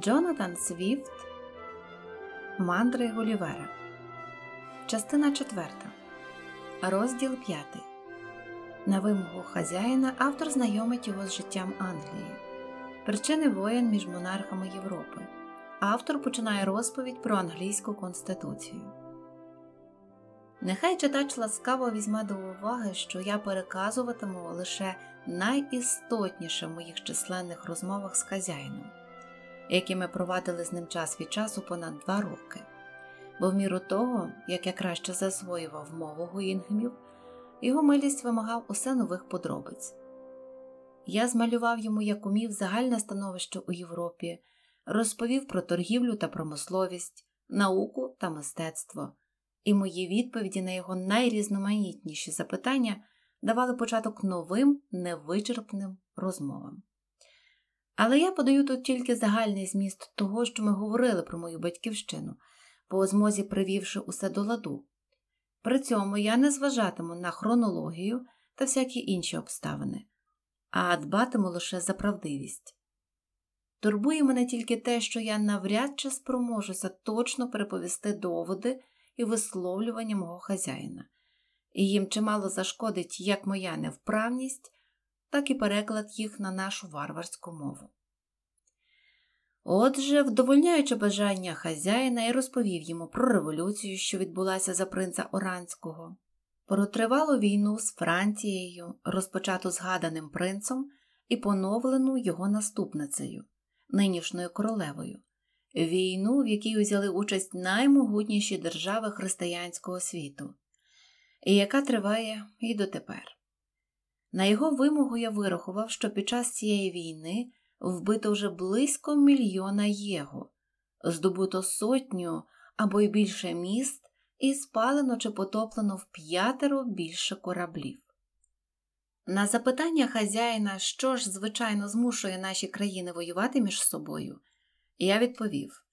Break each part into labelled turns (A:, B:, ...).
A: Джонатан Свіфт Мандри Гулівера. Частина 4. Розділ 5. На вимогу хазяїна автор знайомить його з життям Англії. Причини воєн між монархами Європи. Автор починає розповідь про англійську конституцію. Нехай читач ласкаво візьме до уваги, що я переказуватиму лише найістотніше в моїх численних розмовах з хазяїном які ми провадили з ним час від часу понад два роки, бо в міру того, як я краще засвоював мову гуінгмів, його милість вимагав усе нових подробиць. Я змалював йому як умів загальне становище у Європі, розповів про торгівлю та промисловість, науку та мистецтво, і мої відповіді на його найрізноманітніші запитання давали початок новим невичерпним розмовам. Але я подаю тут тільки загальний зміст того, що ми говорили про мою батьківщину, по озмозі привівши усе до ладу. При цьому я не зважатиму на хронологію та всякі інші обставини, а дбатиму лише за правдивість. Турбує мене тільки те, що я навряд чи спроможуся точно переповісти доводи і висловлювання мого хазяїна, і їм чимало зашкодить як моя невправність, так і переклад їх на нашу варварську мову. Отже, вдовольняючи бажання хазяїна, я розповів йому про революцію, що відбулася за принца Оранського, про тривалу війну з Францією, розпочату згаданим принцом і поновлену його наступницею, нинішньою королевою, війну, в якій узяли участь наймогутніші держави християнського світу, і яка триває і дотепер. На його вимогу я вирахував, що під час цієї війни вбито вже близько мільйона єго, здобуто сотню або й більше міст і спалено чи потоплено в п'ятеро більше кораблів. На запитання хазяїна, що ж, звичайно, змушує наші країни воювати між собою, я відповів,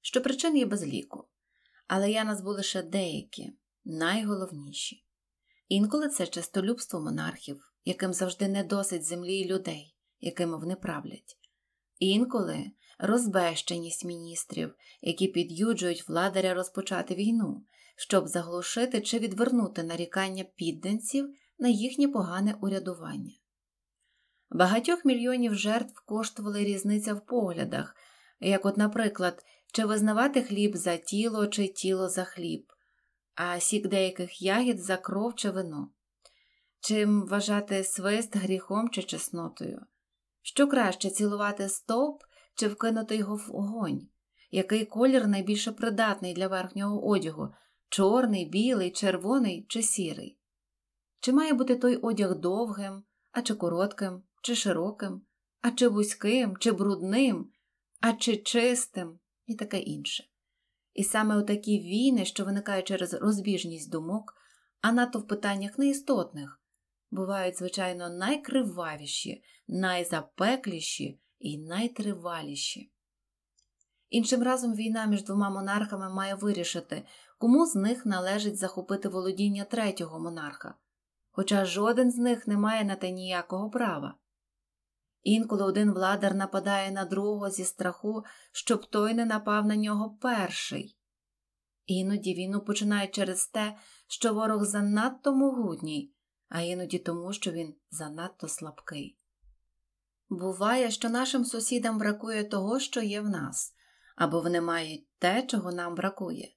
A: що причин є безліку, але я назву лише деякі, найголовніші. Інколи це честолюбство монархів, яким завжди не досить землі і людей, якими вони правлять, інколи розбещеність міністрів, які під'юджують владаря розпочати війну, щоб заглушити чи відвернути нарікання підданців на їхнє погане урядування. Багатьох мільйонів жертв коштували різниця в поглядах, як, от, наприклад, чи визнавати хліб за тіло чи тіло за хліб, а сік деяких ягід за кров чи вино. Чим вважати свист гріхом чи чеснотою? Що краще цілувати стовп чи вкинути його в огонь? Який колір найбільше придатний для верхнього одягу чорний, білий, червоний чи сірий? Чи має бути той одяг довгим, а чи коротким, чи широким, а чи вузьким, чи брудним, а чи чистим і таке інше? І саме у такі війни, що виникають через розбіжність думок, а надто в питаннях неістотних, бувають, звичайно, найкривавіші, найзапекліші і найтриваліші. Іншим разом війна між двома монархами має вирішити, кому з них належить захопити володіння третього монарха, хоча жоден з них не має на те ніякого права. Інколи один владар нападає на другого зі страху, щоб той не напав на нього перший. Іноді війну починає через те, що ворог занадто могутній, а іноді тому, що він занадто слабкий. Буває, що нашим сусідам бракує того, що є в нас, або вони мають те, чого нам бракує.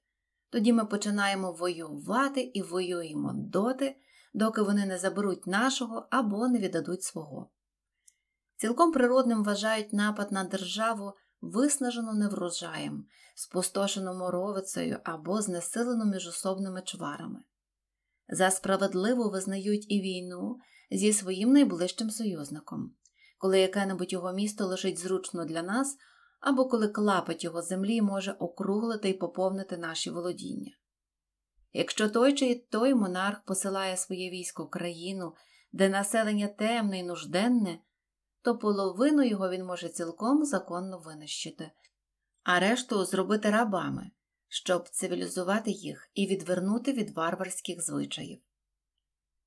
A: Тоді ми починаємо воювати і воюємо доти, доки вони не заберуть нашого або не віддадуть свого. Цілком природним вважають напад на державу, виснажену неврожаєм, спустошену моровицею або знесилену міжособними чварами. За справедливу визнають і війну зі своїм найближчим союзником, коли яке-небудь його місто лежить зручно для нас, або коли клапоть його землі може округлити і поповнити наші володіння. Якщо той чи той монарх посилає своє військо в країну, де населення темне і нужденне, то половину його він може цілком законно винищити, а решту зробити рабами щоб цивілізувати їх і відвернути від варварських звичаїв.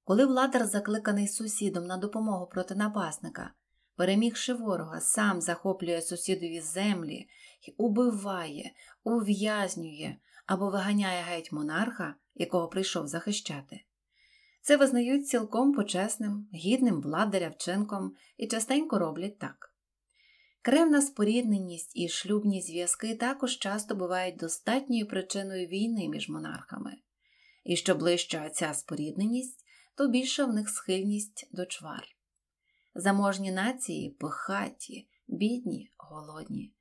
A: Коли владар, закликаний сусідом на допомогу проти напасника, перемігши ворога, сам захоплює сусідові землі і убиває, ув'язнює або виганяє геть монарха, якого прийшов захищати. Це визнають цілком почесним, гідним владаря вчинком і частенько роблять так. Кревна спорідненість і шлюбні зв'язки також часто бувають достатньою причиною війни між монархами, і що ближча ця спорідненість, то більша в них схильність до чвар. Заможні нації пихаті, бідні, голодні,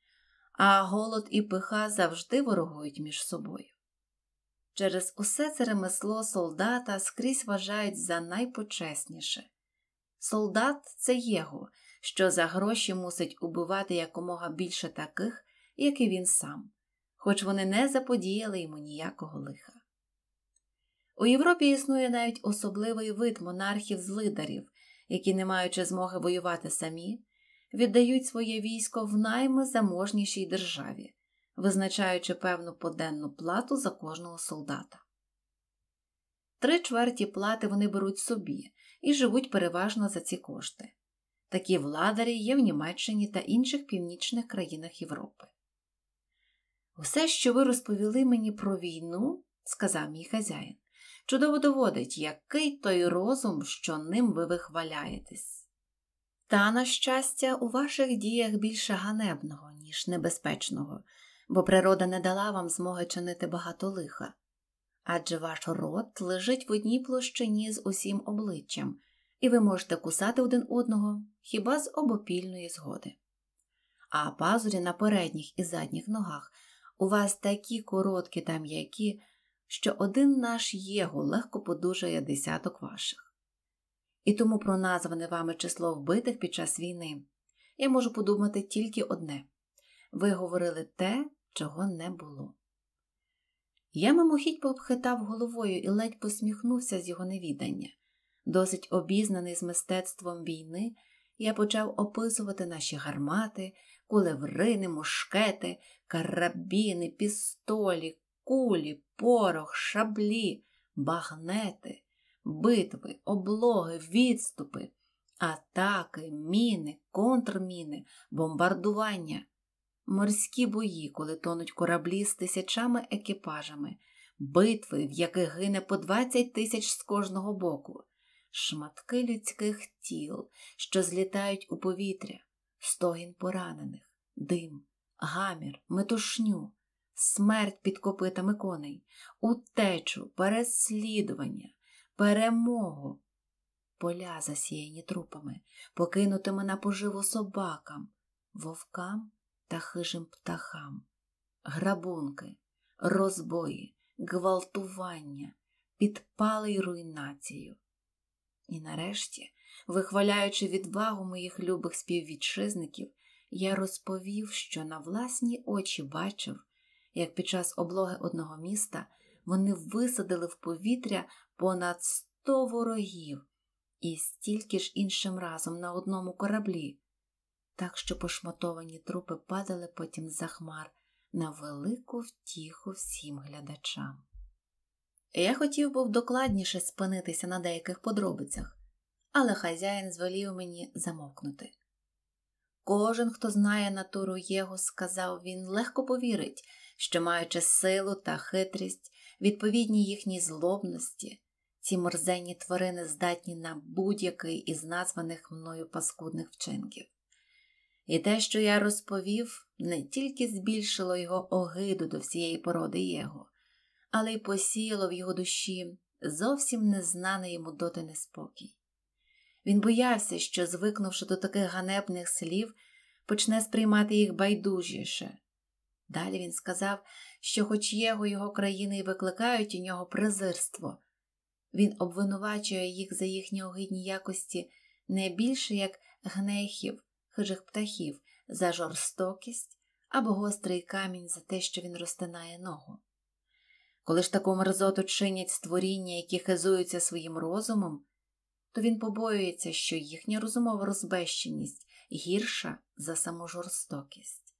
A: а голод і пиха завжди ворогують між собою. Через усе це ремесло солдата скрізь вважають за найпочесніше солдат це його що за гроші мусить убивати якомога більше таких, як і він сам, хоч вони не заподіяли йому ніякого лиха. У Європі існує навіть особливий вид монархів-злидарів, які, не маючи змоги воювати самі, віддають своє військо в наймозаможнішій державі, визначаючи певну поденну плату за кожного солдата. Три чверті плати вони беруть собі і живуть переважно за ці кошти. Такі владарі є в Німеччині та інших північних країнах Європи. Усе, що ви розповіли мені про війну, сказав мій хазяїн, чудово доводить, який той розум, що ним ви вихваляєтесь. Та, на щастя, у ваших діях більше ганебного, ніж небезпечного, бо природа не дала вам змоги чинити багато лиха. Адже ваш рот лежить в одній площині з усім обличчям і ви можете кусати один одного хіба з обопільної згоди. А пазурі на передніх і задніх ногах у вас такі короткі та м'які, що один наш єгу легко подужає десяток ваших. І тому про назване вами число вбитих під час війни я можу подумати тільки одне ви говорили те, чого не було. Я мимохідь пообхитав головою і ледь посміхнувся з його невідання досить обізнаний з мистецтвом війни, я почав описувати наші гармати, кулеврини, мушкети, карабіни, пістолі, кулі, порох, шаблі, багнети, битви, облоги, відступи, атаки, міни, контрміни, бомбардування. Морські бої, коли тонуть кораблі з тисячами екіпажами, битви, в яких гине по 20 тисяч з кожного боку, шматки людських тіл, що злітають у повітря, стогін поранених, дим, гамір, метушню, смерть під копитами коней, утечу, переслідування, перемогу, поля засіяні трупами, покинутими на поживу собакам, вовкам та хижим птахам, грабунки, розбої, гвалтування, підпали й руйнацію. І нарешті, вихваляючи відвагу моїх любих співвітчизників, я розповів, що на власні очі бачив, як під час облоги одного міста вони висадили в повітря понад сто ворогів і стільки ж іншим разом на одному кораблі, так що пошматовані трупи падали потім за хмар на велику втіху всім глядачам. Я хотів був докладніше спинитися на деяких подробицях, але хазяїн звелів мені замовкнути. Кожен, хто знає натуру Єго, сказав він, легко повірить, що, маючи силу та хитрість, відповідні їхній злобності, ці морзенні тварини здатні на будь-який із названих мною паскудних вчинків. І те, що я розповів, не тільки збільшило його огиду до всієї породи Єго але й посіяло в його душі зовсім незнаний йому доти неспокій. Він боявся, що, звикнувши до таких ганебних слів, почне сприймати їх байдужіше. Далі він сказав, що, хоч його, його країни і викликають у нього презирство, він обвинувачує їх за їхні огидні якості не більше як гнехів, хижих птахів за жорстокість або гострий камінь за те, що він розтинає ногу. Коли ж таку мерзоту чинять створіння, які хизуються своїм розумом, то він побоюється, що їхня розумова розбещеність гірша за саму жорстокість.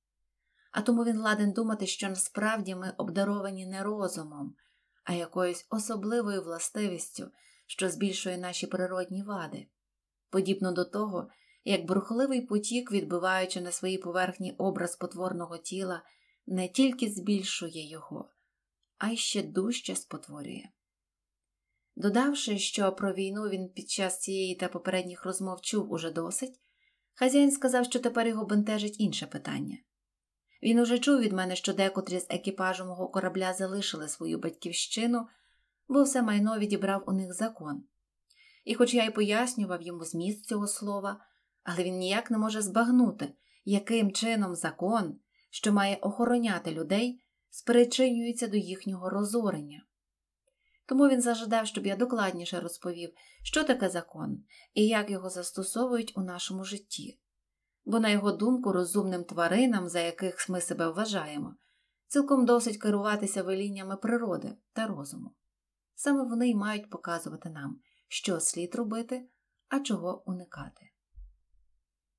A: А тому він ладен думати, що насправді ми обдаровані не розумом, а якоюсь особливою властивістю, що збільшує наші природні вади, подібно до того, як бурхливий потік, відбиваючи на своїй поверхні образ потворного тіла, не тільки збільшує його а й ще дужче спотворює. Додавши, що про війну він під час цієї та попередніх розмов чув уже досить, хазяїн сказав, що тепер його бентежить інше питання. Він уже чув від мене, що декотрі з екіпажу мого корабля залишили свою батьківщину, бо все майно відібрав у них закон. І хоч я й пояснював йому зміст цього слова, але він ніяк не може збагнути, яким чином закон, що має охороняти людей, Спричинюється до їхнього розорення. Тому він зажадав, щоб я докладніше розповів, що таке закон і як його застосовують у нашому житті, бо, на його думку, розумним тваринам, за яких ми себе вважаємо, цілком досить керуватися веліннями природи та розуму. Саме вони й мають показувати нам, що слід робити, а чого уникати.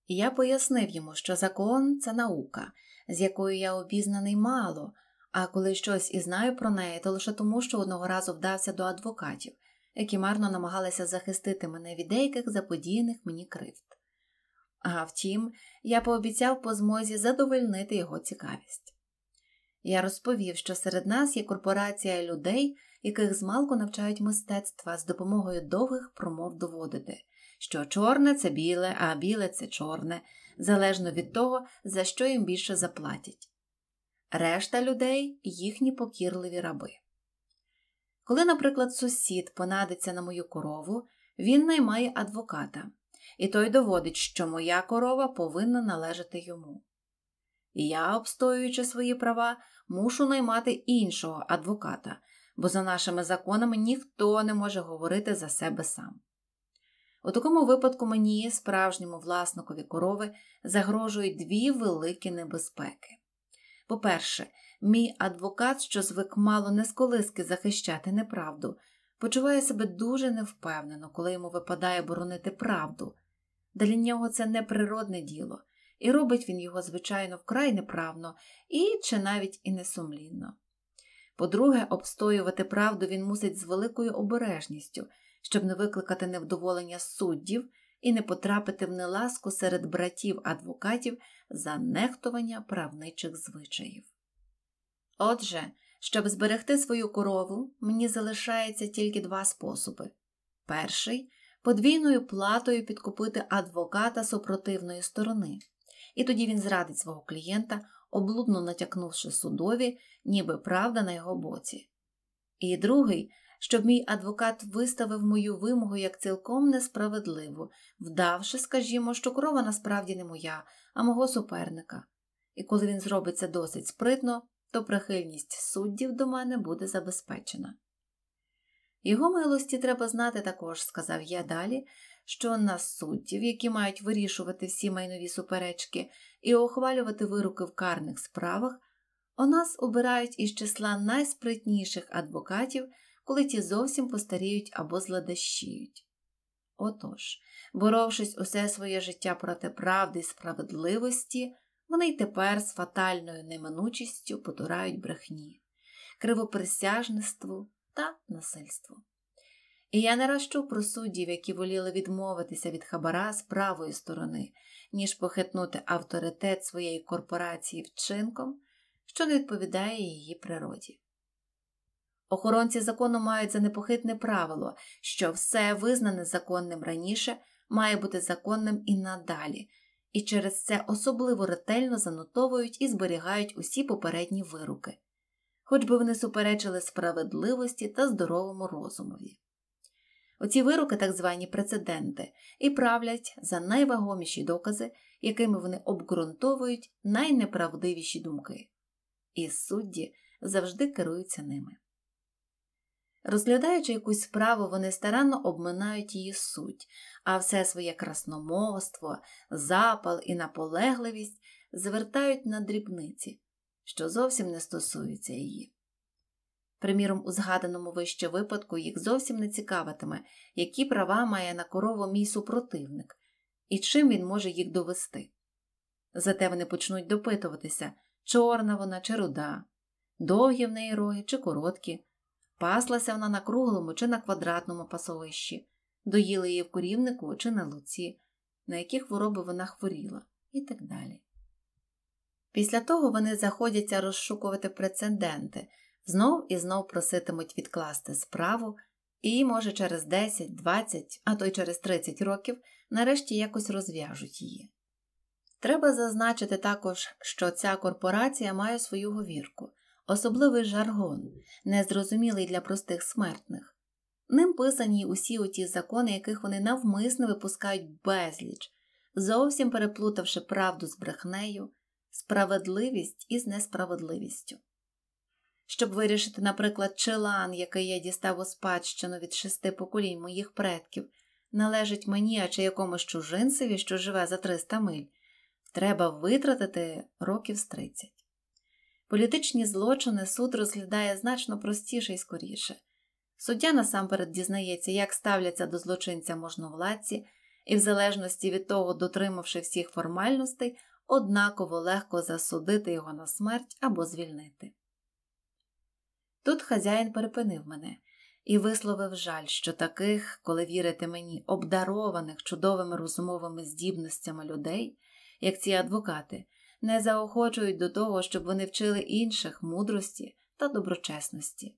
A: І я пояснив йому, що закон це наука, з якою я обізнаний мало а коли щось і знаю про неї, то лише тому, що одного разу вдався до адвокатів, які марно намагалися захистити мене від деяких заподіяних мені кривд. А втім, я пообіцяв по змозі задовольнити його цікавість. Я розповів, що серед нас є корпорація людей, яких змалку навчають мистецтва з допомогою довгих промов доводити, що чорне це біле, а біле це чорне, залежно від того, за що їм більше заплатять решта людей їхні покірливі раби. Коли, наприклад, сусід понадиться на мою корову, він наймає адвоката, і той доводить, що моя корова повинна належати йому. я, обстоюючи свої права, мушу наймати іншого адвоката, бо за нашими законами ніхто не може говорити за себе сам. У такому випадку мені, справжньому власникові корови, загрожують дві великі небезпеки. По-перше, мій адвокат, що звик мало не з колиски захищати неправду, почуває себе дуже невпевнено, коли йому випадає боронити правду. Для нього це неприродне діло, і робить він його, звичайно, вкрай неправно і чи навіть і несумлінно. По-друге, обстоювати правду він мусить з великою обережністю, щоб не викликати невдоволення суддів і не потрапити в неласку серед братів-адвокатів за нехтування правничих звичаїв. Отже, щоб зберегти свою корову, мені залишається тільки два способи перший подвійною платою підкупити адвоката супротивної сторони, і тоді він зрадить свого клієнта, облудно натякнувши судові, ніби правда на його боці. І другий щоб мій адвокат виставив мою вимогу як цілком несправедливу, вдавши, скажімо, що корова насправді не моя, а мого суперника. І коли він зробить це досить спритно, то прихильність суддів до мене буде забезпечена. Його милості треба знати також, сказав я далі, що на суддів, які мають вирішувати всі майнові суперечки і ухвалювати вироки в карних справах, у нас обирають із числа найспритніших адвокатів коли ті зовсім постаріють або зладащіють. Отож, боровшись усе своє життя проти правди і справедливості, вони й тепер з фатальною неминучістю потурають брехні, кривоприсяжництву та насильству. І я не ращу про суддів, які воліли відмовитися від хабара з правої сторони, ніж похитнути авторитет своєї корпорації вчинком, що не відповідає її природі. Охоронці закону мають за непохитне правило, що все визнане законним раніше має бути законним і надалі, і через це особливо ретельно занотовують і зберігають усі попередні вируки, хоч би вони суперечили справедливості та здоровому розумові. Оці вироки, так звані прецеденти, і правлять за найвагоміші докази, якими вони обґрунтовують найнеправдивіші думки, і судді завжди керуються ними. Розглядаючи якусь справу, вони старанно обминають її суть, а все своє красномовство, запал і наполегливість звертають на дрібниці, що зовсім не стосується її. Приміром, у згаданому вище випадку їх зовсім не цікавитиме, які права має на корову мій супротивник і чим він може їх довести. Зате вони почнуть допитуватися, чорна вона чи руда, довгі в неї роги чи короткі. Паслася вона на круглому чи на квадратному пасовищі, доїли її в корівнику чи на луці, на які хвороби вона хворіла, і так далі. Після того вони заходяться розшукувати прецеденти, знов і знов проситимуть відкласти справу, і, може, через 10, 20, а то й через 30 років нарешті якось розв'яжуть її. Треба зазначити також, що ця корпорація має свою говірку особливий жаргон, незрозумілий для простих смертних. Ним писані усі оті закони, яких вони навмисно випускають безліч, зовсім переплутавши правду з брехнею, справедливість із несправедливістю. Щоб вирішити, наприклад, чи який я дістав у спадщину від шести поколінь моїх предків, належить мені а чи якомусь чужинцеві, що живе за 300 миль, треба витратити років з 30. Політичні злочини суд розглядає значно простіше і скоріше. Суддя насамперед дізнається, як ставляться до злочинця можновладці, і, в залежності від того, дотримавши всіх формальностей, однаково легко засудити його на смерть або звільнити. Тут хазяїн перепинив мене і висловив жаль, що таких, коли вірити мені, обдарованих чудовими розумовими здібностями людей, як ці адвокати, не заохочують до того, щоб вони вчили інших мудрості та доброчесності.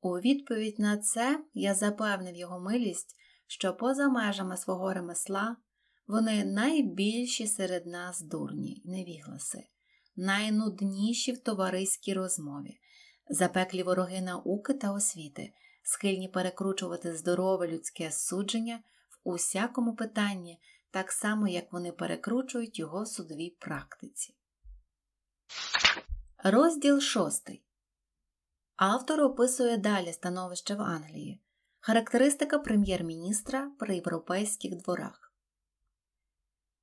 A: У відповідь на це я запевнив його милість, що поза межами свого ремесла вони найбільші серед нас дурні невігласи, найнудніші в товариській розмові, запеклі вороги науки та освіти, схильні перекручувати здорове людське судження в усякому питанні так само як вони перекручують його в судовій практиці. Розділ шостий. Автор описує далі становище в Англії. Характеристика прем'єр-міністра при європейських дворах.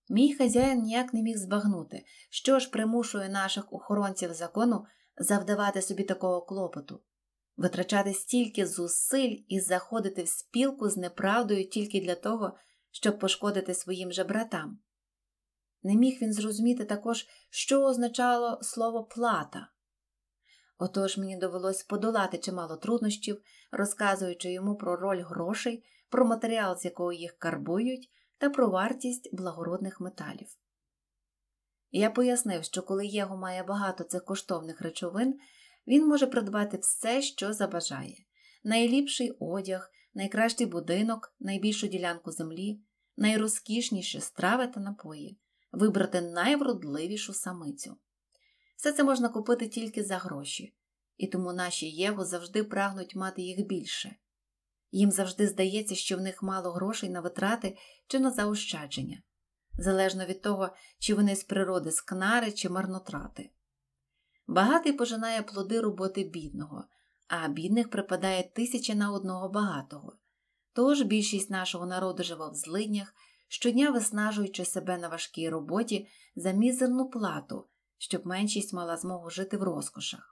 A: Мій хазяїн ніяк не міг збагнути, що ж примушує наших охоронців закону завдавати собі такого клопоту, витрачати стільки зусиль і заходити в спілку з неправдою тільки для того, щоб пошкодити своїм же братам. Не міг він зрозуміти також, що означало слово плата. Отож мені довелось подолати чимало труднощів, розказуючи йому про роль грошей, про матеріал, з якого їх карбують, та про вартість благородних металів. Я пояснив, що коли Єго має багато цих коштовних речовин, він може придбати все, що забажає найліпший одяг, найкращий будинок, найбільшу ділянку землі, найрозкішніші страви та напої, вибрати найвродливішу самицю. Все це можна купити тільки за гроші, і тому наші Єго завжди прагнуть мати їх більше. Їм завжди здається, що в них мало грошей на витрати чи на заощадження, залежно від того, чи вони з природи скнари чи марнотрати. Багатий пожинає плоди роботи бідного а бідних припадає тисяча на одного багатого. Тож більшість нашого народу живе в злиднях, щодня виснажуючи себе на важкій роботі за мізерну плату, щоб меншість мала змогу жити в розкошах.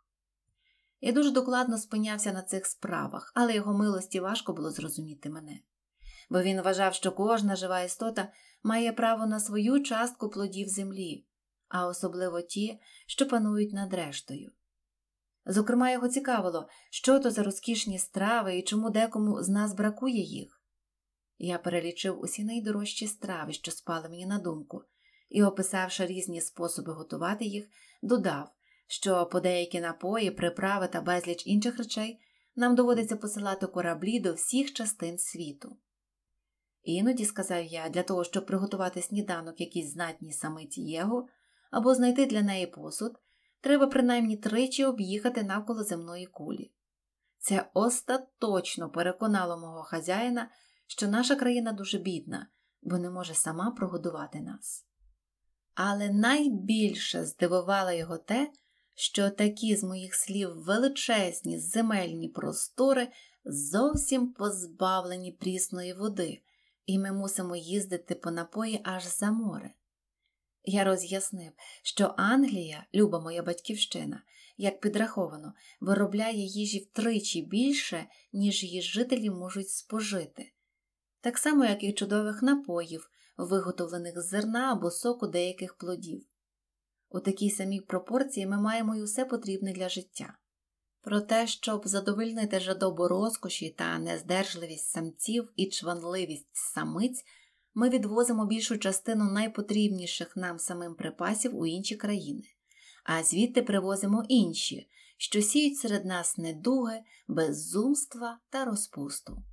A: Я дуже докладно спинявся на цих справах, але його милості важко було зрозуміти мене, бо він вважав, що кожна жива істота має право на свою частку плодів землі, а особливо ті, що панують над рештою. Зокрема, його цікавило, що то за розкішні страви і чому декому з нас бракує їх. Я перелічив усі найдорожчі страви, що спали мені на думку, і, описавши різні способи готувати їх, додав, що по деякі напої, приправи та безліч інших речей нам доводиться посилати кораблі до всіх частин світу. Іноді, сказав я, для того, щоб приготувати сніданок якійсь знатній самиті Єго або знайти для неї посуд треба принаймні тричі об'їхати навколо земної кулі. Це остаточно переконало мого хазяїна, що наша країна дуже бідна, бо не може сама прогодувати нас. Але найбільше здивувало його те, що такі з моїх слів величезні земельні простори зовсім позбавлені прісної води, і ми мусимо їздити по напої аж за море. Я роз'яснив, що Англія, люба моя батьківщина, як підраховано, виробляє їжі втричі більше, ніж її жителі можуть спожити, так само, як і чудових напоїв, виготовлених з зерна або соку деяких плодів. У такій самій пропорції ми маємо й усе потрібне для життя. Про те, щоб задовольнити жадобу розкоші та нездержливість самців і чванливість самиць ми відвозимо більшу частину найпотрібніших нам самим припасів у інші країни, а звідти привозимо інші, що сіють серед нас недуги, беззумства та розпусту.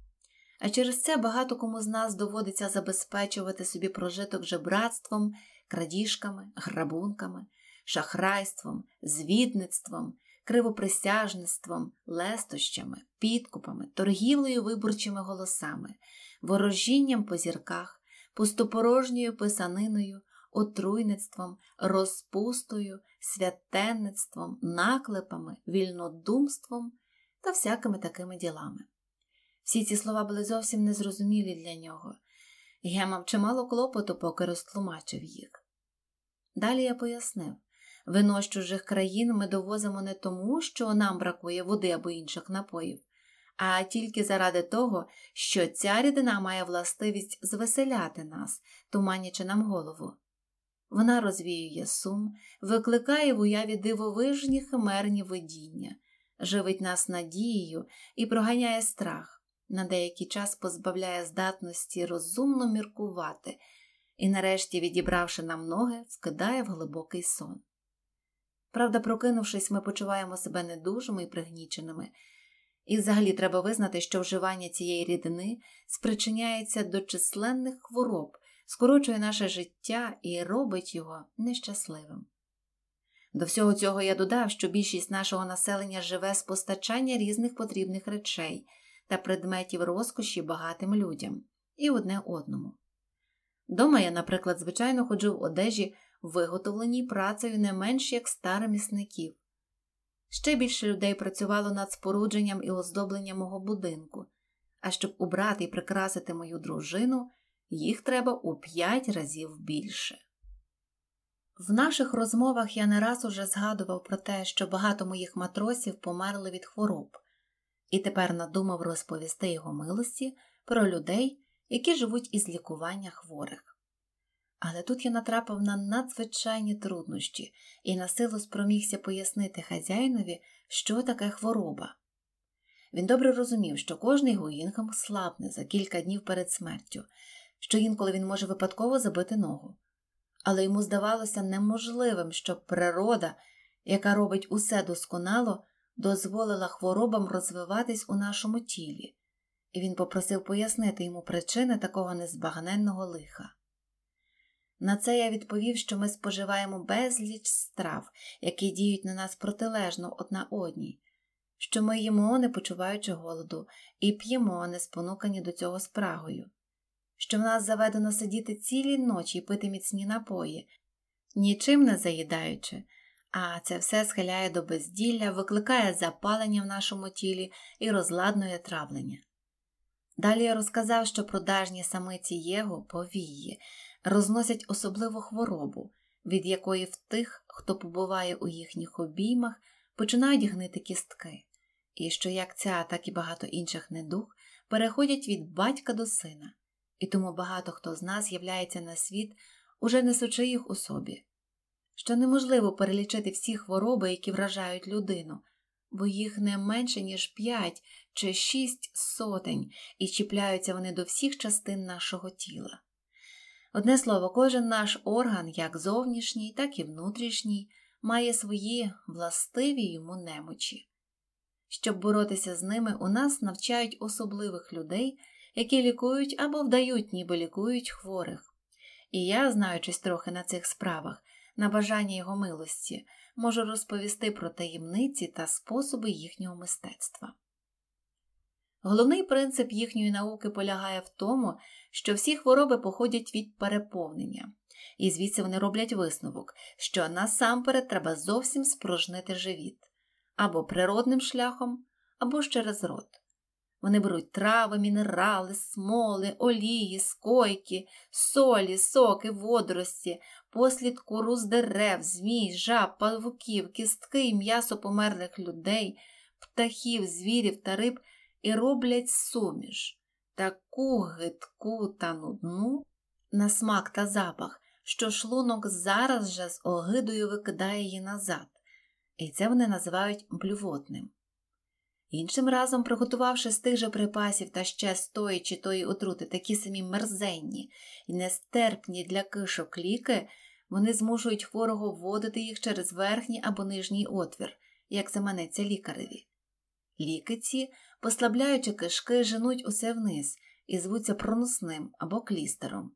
A: А через це багато кому з нас доводиться забезпечувати собі прожиток жебратством, крадіжками, грабунками, шахрайством, звідництвом, кривоприсяжництвом, лестощами, підкупами, торгівлею виборчими голосами, ворожінням по зірках, пустопорожньою писаниною, отруйництвом, розпустою, святенництвом, наклепами, вільнодумством та всякими такими ділами. Всі ці слова були зовсім незрозумілі для нього, я мав чимало клопоту, поки розтлумачив їх. Далі я пояснив вино з чужих країн ми довозимо не тому, що нам бракує води або інших напоїв а тільки заради того, що ця рідина має властивість звеселяти нас, туманячи нам голову. Вона розвіює сум, викликає в уяві дивовижні химерні видіння, живить нас надією і проганяє страх, на деякий час позбавляє здатності розумно міркувати і, нарешті, відібравши нам ноги, вкидає в глибокий сон. Правда, прокинувшись, ми почуваємо себе недужими і пригніченими. І взагалі треба визнати, що вживання цієї рідини спричиняється до численних хвороб, скорочує наше життя і робить його нещасливим. До всього цього я додав, що більшість нашого населення живе з постачання різних потрібних речей та предметів розкоші багатим людям і одне одному. Дома я, наприклад, звичайно ходжу в одежі, виготовленій працею не менш як старомісників ще більше людей працювало над спорудженням і оздобленням мого будинку, а щоб убрати і прикрасити мою дружину, їх треба у п'ять разів більше. В наших розмовах я не раз уже згадував про те, що багато моїх матросів померли від хвороб, і тепер надумав розповісти його милості про людей, які живуть із лікування хворих. Але тут я натрапив на надзвичайні труднощі і на силу спромігся пояснити хазяїнові, що таке хвороба. Він добре розумів, що кожний гуїнгам слабне за кілька днів перед смертю, що інколи він може випадково забити ногу. Але йому здавалося неможливим, щоб природа, яка робить усе досконало, дозволила хворобам розвиватись у нашому тілі, і він попросив пояснити йому причини такого незбагненного лиха. На це я відповів, що ми споживаємо безліч страв, які діють на нас протилежно одна одній, що ми їмо, не почуваючи голоду, і п'ємо, не спонукані до цього спрагою, що в нас заведено сидіти цілі ночі і пити міцні напої, нічим не заїдаючи, а це все схиляє до безділля, викликає запалення в нашому тілі і розладнує травлення. Далі я розказав, що продажні самиці Єго повії, розносять особливу хворобу, від якої в тих, хто побуває у їхніх обіймах, починають гнити кістки, і що як ця, так і багато інших недуг переходять від батька до сина, і тому багато хто з нас являється на світ, уже несучи їх у собі. Що неможливо перелічити всі хвороби, які вражають людину, бо їх не менше, ніж п'ять чи шість сотень, і чіпляються вони до всіх частин нашого тіла. Одне слово, кожен наш орган, як зовнішній, так і внутрішній, має свої властиві йому немочі. Щоб боротися з ними, у нас навчають особливих людей, які лікують або вдають, ніби лікують хворих. І я, знаючись трохи на цих справах, на бажання його милості, можу розповісти про таємниці та способи їхнього мистецтва. Головний принцип їхньої науки полягає в тому, що всі хвороби походять від переповнення, і звідси вони роблять висновок, що насамперед треба зовсім спорожнити живіт або природним шляхом, або через рот. Вони беруть трави, мінерали, смоли, олії, скойки, солі, соки, водорості, послід кору дерев, змій, жаб, павуків, кістки м'ясо померлих людей, птахів, звірів та риб і роблять суміш таку гидку та нудну на смак та запах, що шлунок зараз же з огидою викидає її назад, і це вони називають блювотним. Іншим разом, приготувавши з тих же припасів та ще з тої чи тої отрути такі самі мерзенні і нестерпні для кишок ліки, вони змушують хворого вводити їх через верхній або нижній отвір, як заманеться лікареві. Ліки ці послабляючи кишки, женуть усе вниз і звуться проносним або клістером.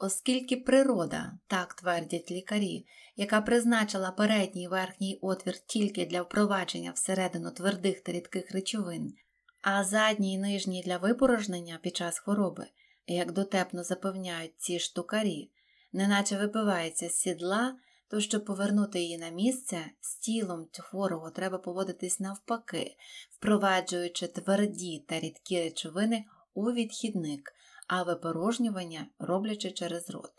A: Оскільки природа, так твердять лікарі, яка призначила передній верхній отвір тільки для впровадження всередину твердих та рідких речовин, а задній і нижній для випорожнення під час хвороби, як дотепно запевняють ці штукарі, неначе випивається з сідла то, щоб повернути її на місце, з тілом хворого треба поводитись навпаки, впроваджуючи тверді та рідкі речовини у відхідник, а випорожнювання роблячи через рот.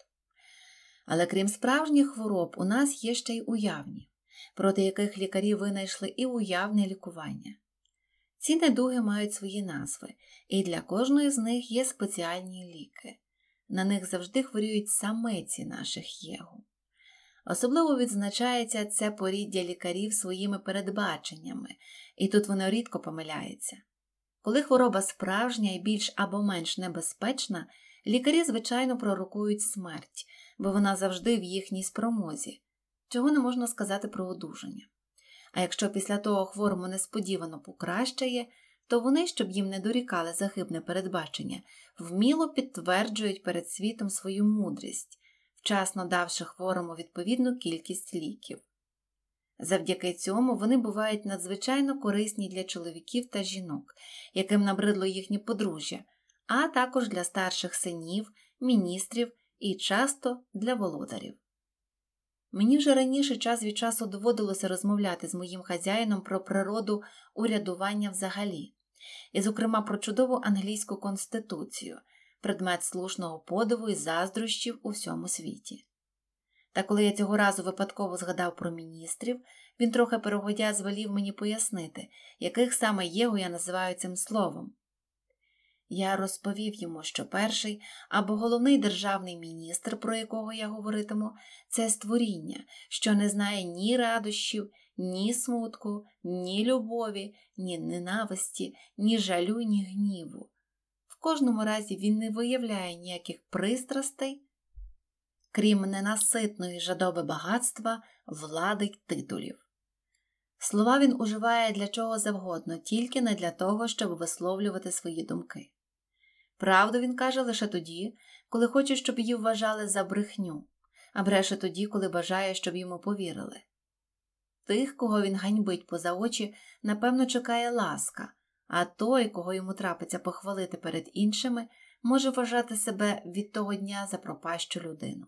A: Але крім справжніх хвороб, у нас є ще й уявні, проти яких лікарі винайшли і уявне лікування. Ці недуги мають свої назви, і для кожної з них є спеціальні ліки. На них завжди хворіють самиці наших єгу. Особливо відзначається це поріддя лікарів своїми передбаченнями, і тут воно рідко помиляється. Коли хвороба справжня і більш або менш небезпечна, лікарі, звичайно, пророкують смерть, бо вона завжди в їхній спромозі, чого не можна сказати про одужання. А якщо після того хворому несподівано покращає, то вони, щоб їм не дорікали загибне передбачення, вміло підтверджують перед світом свою мудрість вчасно давши хворому відповідну кількість ліків. Завдяки цьому вони бувають надзвичайно корисні для чоловіків та жінок, яким набридло їхнє подружжя, а також для старших синів, міністрів і часто для володарів. Мені вже раніше час від часу доводилося розмовляти з моїм хазяїном про природу урядування взагалі, і, зокрема, про чудову англійську конституцію, предмет слушного подиву і заздрощів у всьому світі. Та коли я цього разу випадково згадав про міністрів, він трохи перегодя звелів мені пояснити, яких саме Єгу я називаю цим словом. Я розповів йому, що перший або головний державний міністр, про якого я говоритиму, це створіння, що не знає ні радощів, ні смутку, ні любові, ні ненависті, ні жалю, ні гніву, в кожному разі він не виявляє ніяких пристрастей, крім ненаситної жадоби багатства, влади й титулів. Слова він уживає для чого завгодно, тільки не для того, щоб висловлювати свої думки. Правду він каже лише тоді, коли хоче, щоб її вважали за брехню, а бреше тоді, коли бажає, щоб йому повірили. Тих, кого він ганьбить поза очі, напевно, чекає ласка, а той, кого йому трапиться похвалити перед іншими, може вважати себе від того дня за пропащу людину.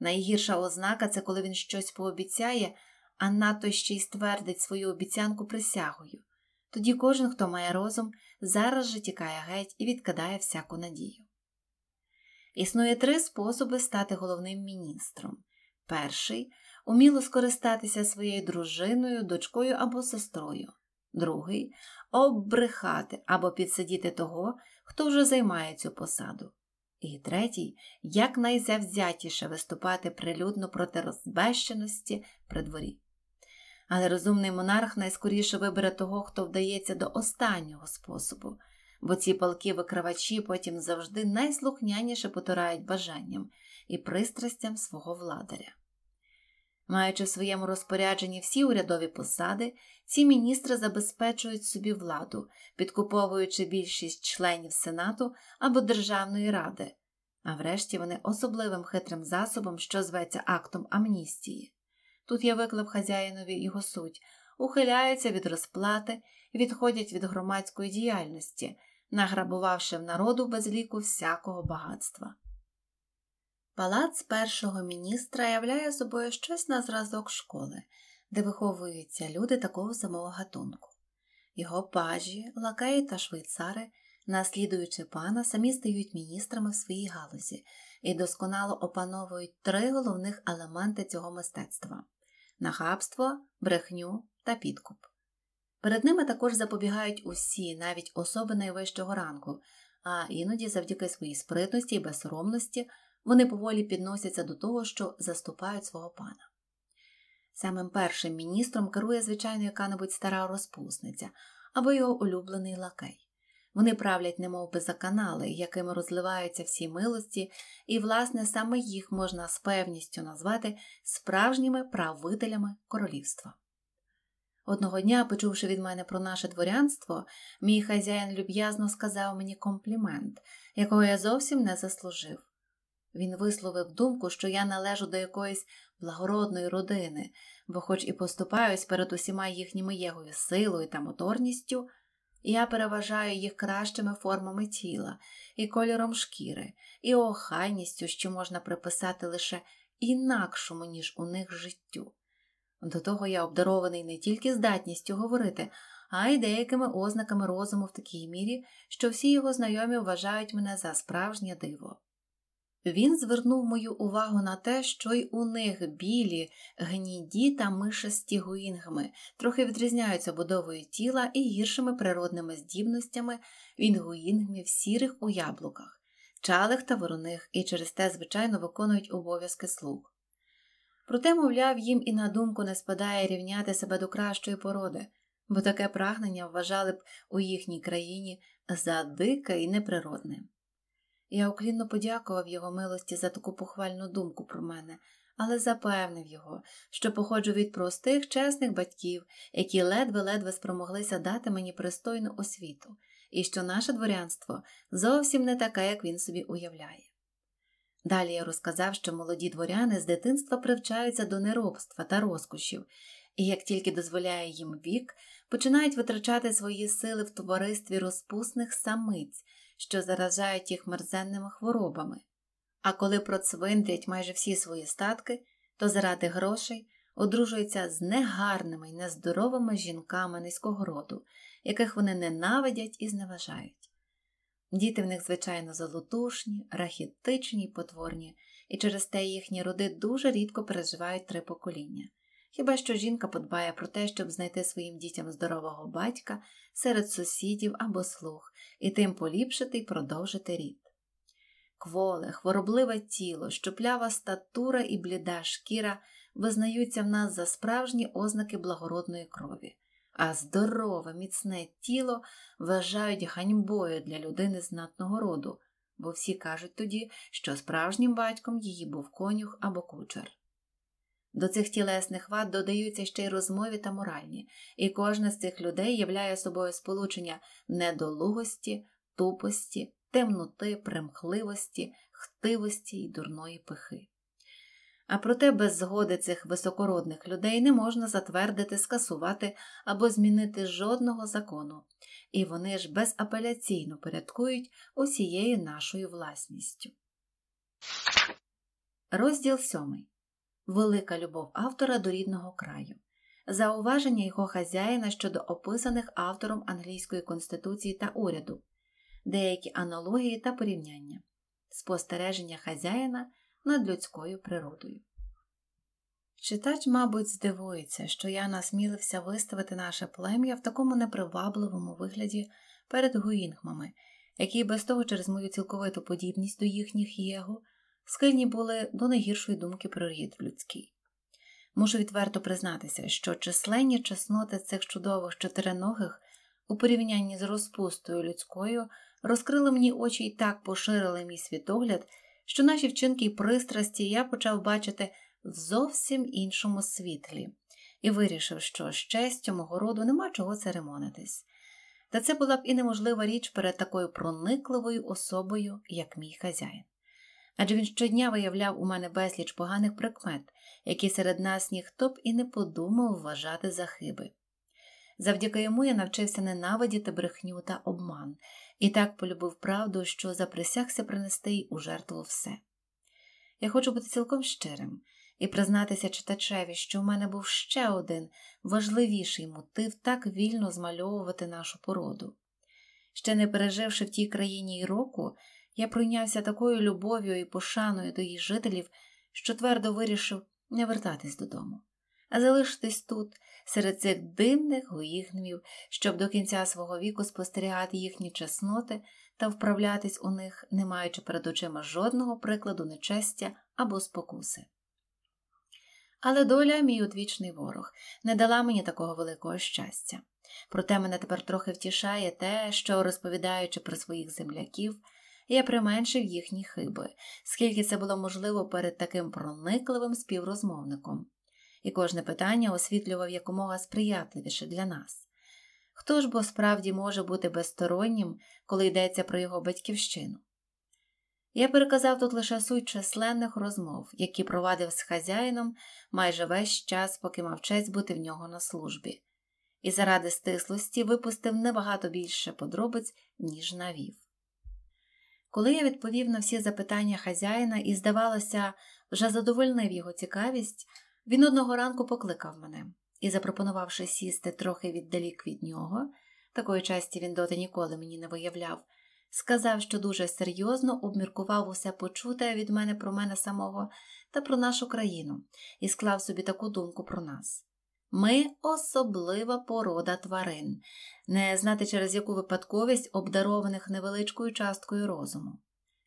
A: Найгірша ознака це коли він щось пообіцяє, а надто ще й ствердить свою обіцянку присягою. Тоді кожен, хто має розум, зараз же тікає геть і відкидає всяку надію. Існує три способи стати головним міністром перший уміло скористатися своєю дружиною, дочкою або сестрою, другий оббрехати або підсидіти того, хто вже займає цю посаду. І третій якнайзавзятіше виступати прилюдно проти розбещеності при дворі. Але розумний монарх найскоріше вибере того, хто вдається до останнього способу, бо ці палки викривачі потім завжди найслухняніше потурають бажанням і пристрастям свого владаря. Маючи в своєму розпорядженні всі урядові посади, ці міністри забезпечують собі владу, підкуповуючи більшість членів Сенату або Державної ради, а врешті вони особливим хитрим засобом, що зветься актом амністії. Тут я виклав хазяїнові його суть, ухиляються від розплати, відходять від громадської діяльності, награбувавши в народу без ліку всякого багатства. Палац першого міністра являє собою щось на зразок школи, де виховуються люди такого самого гатунку. Його пажі, лакеї та швейцари, наслідуючи пана, самі стають міністрами в своїй галузі і досконало опановують три головних елементи цього мистецтва нахабство, брехню та підкуп. Перед ними також запобігають усі, навіть особи найвищого ранку, а іноді завдяки своїй спритності й безсоромності – вони поволі підносяться до того, що заступають свого пана. Самим першим міністром керує, звичайно, яка-небудь стара розпусниця або його улюблений лакей. Вони правлять немов би за канали, якими розливаються всі милості, і, власне, саме їх можна з певністю назвати справжніми правителями королівства. Одного дня, почувши від мене про наше дворянство, мій хазяїн люб'язно сказав мені комплімент, якого я зовсім не заслужив. Він висловив думку, що я належу до якоїсь благородної родини, бо, хоч і поступаюсь перед усіма їхніми єгові силою та моторністю, я переважаю їх кращими формами тіла, і кольором шкіри, і охайністю, що можна приписати лише інакшому, ніж у них життю. До того я обдарований не тільки здатністю говорити, а й деякими ознаками розуму в такій мірі, що всі його знайомі вважають мене за справжнє диво. Він звернув мою увагу на те, що й у них білі, гніді та мишасті гуінгми трохи відрізняються будовою тіла і гіршими природними здібностями від гуінгмів сірих у яблуках, чалих та вороних і через те, звичайно, виконують обов'язки слуг. Проте, мовляв, їм і на думку не спадає рівняти себе до кращої породи, бо таке прагнення вважали б у їхній країні за дике і неприродне. Я уклінно подякував його милості за таку похвальну думку про мене, але запевнив його, що походжу від простих, чесних батьків, які ледве-ледве спромоглися дати мені пристойну освіту, і що наше дворянство зовсім не таке, як він собі уявляє. Далі я розказав, що молоді дворяни з дитинства привчаються до неробства та розкошів, і як тільки дозволяє їм вік, починають витрачати свої сили в товаристві розпусних самиць що заражають їх мерзенними хворобами, а коли процвиндрять майже всі свої статки, то заради грошей одружуються з негарними й нездоровими жінками низького роду, яких вони ненавидять і зневажають. Діти в них, звичайно, золотушні, рахітичні й потворні, і через те їхні роди дуже рідко переживають три покоління. Хіба що жінка подбає про те, щоб знайти своїм дітям здорового батька серед сусідів або слуг, і тим поліпшити й продовжити рід. Кволе, хворобливе тіло, щуплява статура і бліда шкіра визнаються в нас за справжні ознаки благородної крові, а здорове, міцне тіло вважають ганьбою для людини знатного роду, бо всі кажуть тоді, що справжнім батьком її був конюх або кучер. До цих тілесних вад додаються ще й розмові та моральні, і кожна з цих людей являє собою сполучення недолугості, тупості, темноти, примхливості, хтивості і дурної пихи. А проте без згоди цих високородних людей не можна затвердити, скасувати або змінити жодного закону, і вони ж безапеляційно порядкують усією нашою власністю. Розділ сьомий велика любов автора до рідного краю, зауваження його хазяїна щодо описаних автором англійської конституції та уряду, деякі аналогії та порівняння, спостереження хазяїна над людською природою. Читач, мабуть, здивується, що я насмілився виставити наше плем'я в такому непривабливому вигляді перед гуїнгмами, які без того через мою цілковиту подібність до їхніх єго схильні були до найгіршої думки про рід людський. Мушу відверто признатися, що численні чесноти цих чудових чотириногих у порівнянні з розпустою людською розкрили мені очі і так поширили мій світогляд, що наші вчинки і пристрасті я почав бачити в зовсім іншому світлі, і вирішив, що з честю мого роду нема чого церемонитись. Та це була б і неможлива річ перед такою проникливою особою, як мій хазяїн адже він щодня виявляв у мене безліч поганих прикмет, які серед нас ніхто б і не подумав вважати за хиби. Завдяки йому я навчився ненавидіти брехню та обман і так полюбив правду, що заприсягся принести й у жертву все. Я хочу бути цілком щирим і признатися читачеві, що в мене був ще один важливіший мотив так вільно змальовувати нашу породу. Ще не переживши в тій країні й року, я прийнявся такою любов'ю і пошаною до її жителів, що твердо вирішив не вертатись додому, а залишитись тут, серед цих дивних гуїгнів, щоб до кінця свого віку спостерігати їхні чесноти та вправлятись у них, не маючи перед очима жодного прикладу нечестя або спокуси. Але доля, мій одвічний ворог, не дала мені такого великого щастя. Проте мене тепер трохи втішає те, що, розповідаючи про своїх земляків, я применшив їхні хиби, скільки це було можливо перед таким проникливим співрозмовником, і кожне питання освітлював якомога сприятливіше для нас. Хто ж бо справді може бути безстороннім, коли йдеться про його батьківщину? Я переказав тут лише суть численних розмов, які провадив з хазяїном майже весь час, поки мав честь бути в нього на службі, і заради стислості випустив набагато більше подробиць, ніж навів. Коли я відповів на всі запитання хазяїна і, здавалося, вже задовольнив його цікавість, він одного ранку покликав мене і, запропонувавши сісти трохи віддалік від нього, такої часті він доти ніколи мені не виявляв, сказав, що дуже серйозно обміркував усе почуте від мене про мене самого та про нашу країну і склав собі таку думку про нас. Ми особлива порода тварин, не знати через яку випадковість обдарованих невеличкою часткою розуму.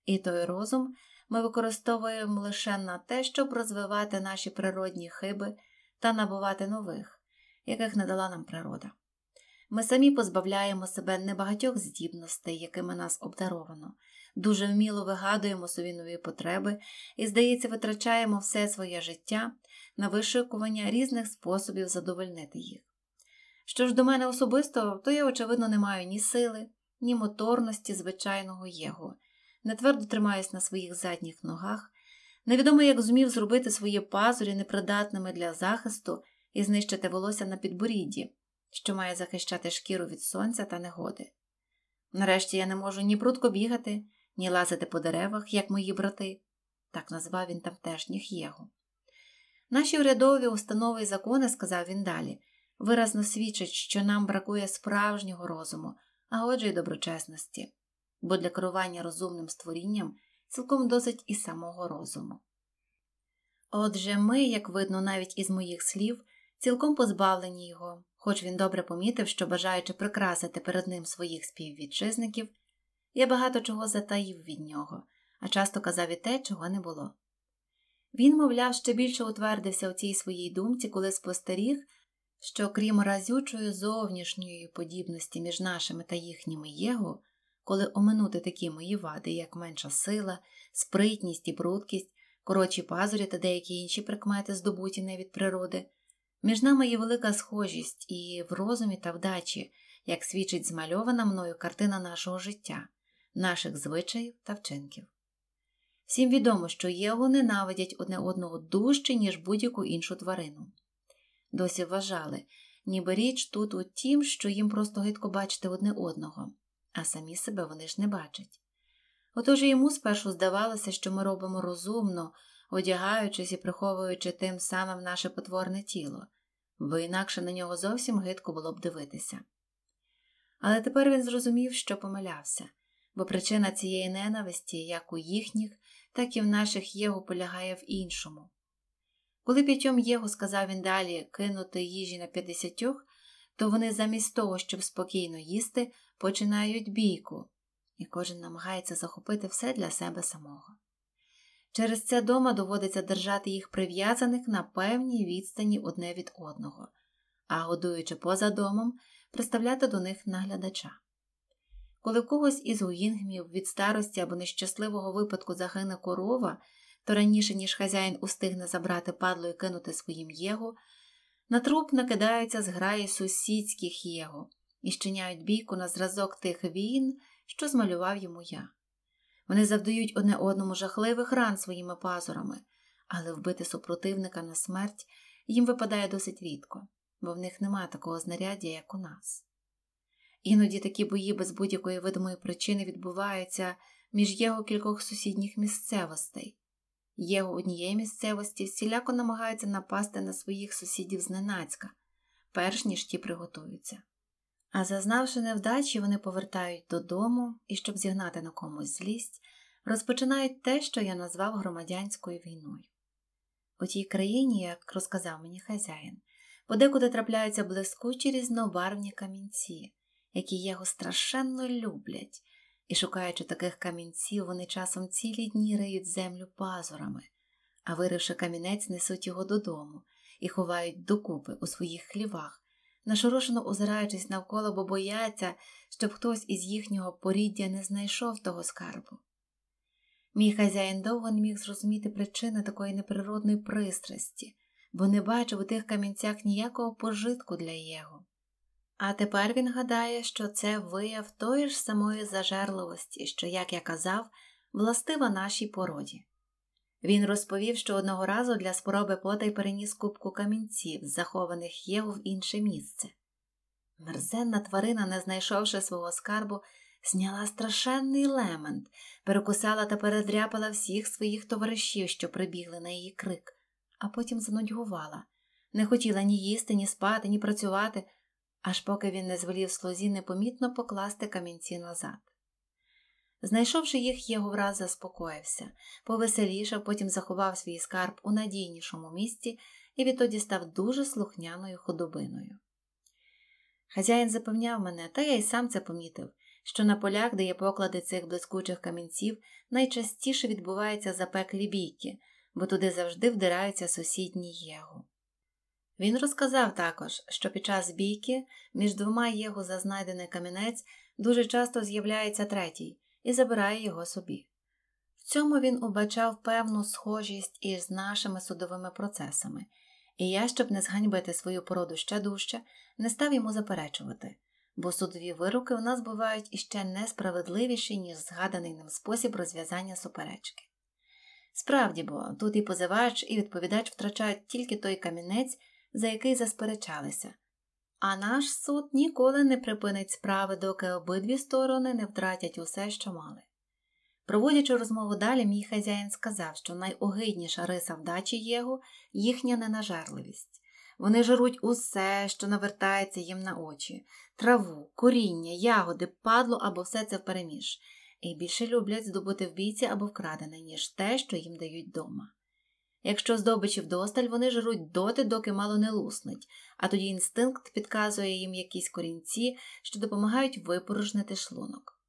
A: І той розум ми використовуємо лише на те, щоб розвивати наші природні хиби та набувати нових, яких не дала нам природа. Ми самі позбавляємо себе небагатьох здібностей, якими нас обдаровано, дуже вміло вигадуємо собі нові потреби і, здається, витрачаємо все своє життя на вишикування різних способів задовольнити їх. Що ж до мене особисто, то я, очевидно, не маю ні сили, ні моторності звичайного єго, не твердо тримаюсь на своїх задніх ногах, невідомо як зумів зробити свої пазурі непридатними для захисту і знищити волосся на підборідді, що має захищати шкіру від сонця та негоди. Нарешті я не можу ні прутко бігати, ні лазити по деревах, як мої брати, так назвав він тамтешніх Єго. Наші урядові установи і закони, сказав він далі, виразно свідчать, що нам бракує справжнього розуму, а отже й доброчесності, бо для керування розумним створінням цілком досить і самого розуму. Отже, ми, як видно навіть із моїх слів, цілком позбавлені його, хоч він добре помітив, що, бажаючи прикрасити перед ним своїх співвітчизників, я багато чого затаїв від нього, а часто казав і те, чого не було. Він, мовляв, ще більше утвердився у цій своїй думці, коли спостеріг, що крім разючої зовнішньої подібності між нашими та їхніми єго, коли оминути такі мої вади, як менша сила, спритність і брудкість, коротші пазурі та деякі інші прикмети, здобуті не від природи, між нами є велика схожість і в розумі та вдачі, як свідчить змальована мною картина нашого життя, наших звичаїв та вчинків. Всім відомо, що його ненавидять одне одного дужче, ніж будь-яку іншу тварину. Досі вважали, ніби річ тут у тім, що їм просто гидко бачити одне одного, а самі себе вони ж не бачать. Отож йому спершу здавалося, що ми робимо розумно, одягаючись і приховуючи тим самим наше потворне тіло, бо інакше на нього зовсім гидко було б дивитися. Але тепер він зрозумів, що помилявся, бо причина цієї ненависті, як у їхніх, так і в наших Єгу полягає в іншому. Коли п'ятьом Єгу сказав він далі кинути їжі на п'ятдесятьох, то вони замість того, щоб спокійно їсти, починають бійку, і кожен намагається захопити все для себе самого. Через це дома доводиться держати їх прив'язаних на певній відстані одне від одного, а годуючи поза домом, приставляти до них наглядача. Коли в когось із гуїнгмів від старості або нещасливого випадку загине корова, то раніше, ніж хазяїн устигне забрати падло і кинути своїм єгу, на труп накидаються зграї сусідських єго і щиняють бійку на зразок тих війн, що змалював йому я. Вони завдають одне одному жахливих ран своїми пазурами, але вбити супротивника на смерть їм випадає досить рідко, бо в них немає такого знаряддя, як у нас. Іноді такі бої без будь-якої видимої причини відбуваються між його кількох сусідніх місцевостей. Єго однієї місцевості всіляко намагаються напасти на своїх сусідів зненацька, перш ніж ті приготуються. А зазнавши невдачі, вони повертають додому і, щоб зігнати на комусь злість, розпочинають те, що я назвав громадянською війною. У тій країні, як розказав мені хазяїн, подекуди трапляються блискучі різнобарвні камінці які його страшенно люблять, і, шукаючи таких камінців, вони часом цілі дні риють землю пазурами, а виривши камінець, несуть його додому і ховають докупи у своїх хлівах, нашорошено озираючись навколо, бо бояться, щоб хтось із їхнього поріддя не знайшов того скарбу. Мій хазяїн довго не міг зрозуміти причини такої неприродної пристрасті, бо не бачив у тих камінцях ніякого пожитку для його. А тепер він гадає, що це вияв тої ж самої зажерливості, що, як я казав, властива нашій породі. Він розповів, що одного разу для спроби потай переніс кубку камінців, захованих Єву в інше місце. Мерзенна тварина, не знайшовши свого скарбу, зняла страшенний лемент, перекусала та передряпала всіх своїх товаришів, що прибігли на її крик, а потім занудьгувала не хотіла ні їсти, ні спати, ні працювати аж поки він не звелів слузі непомітно покласти камінці назад. Знайшовши їх, його враз заспокоївся, повеселішав, потім заховав свій скарб у надійнішому місці і відтоді став дуже слухняною худобиною. Хазяїн запевняв мене, та я й сам це помітив, що на полях, де є поклади цих блискучих камінців, найчастіше відбуваються запеклі бійки, бо туди завжди вдираються сусідні Єгу. Він розказав також, що під час бійки між двома його зазнайдений камінець дуже часто з'являється третій і забирає його собі. В цьому він убачав певну схожість із нашими судовими процесами, і я, щоб не зганьбити свою породу ще дужче, не став йому заперечувати, бо судові вироки у нас бувають іще несправедливіші, ніж згаданий ним спосіб розв'язання суперечки. Справді бо тут і позивач, і відповідач втрачають тільки той камінець за який засперечалися, а наш суд ніколи не припинить справи, доки обидві сторони не втратять усе, що мали. Проводячи розмову далі, мій хазяїн сказав, що найогидніша риса вдачі Єгу їхня ненажерливість. Вони жруть усе, що навертається їм на очі траву, коріння, ягоди, падло або все це впереміж, і більше люблять здобути в бійці або вкрадене, ніж те, що їм дають дома. Якщо здобичі вдосталь, вони жруть доти, доки мало не луснуть, а тоді інстинкт підказує їм якісь корінці, що допомагають випорожнити шлунок.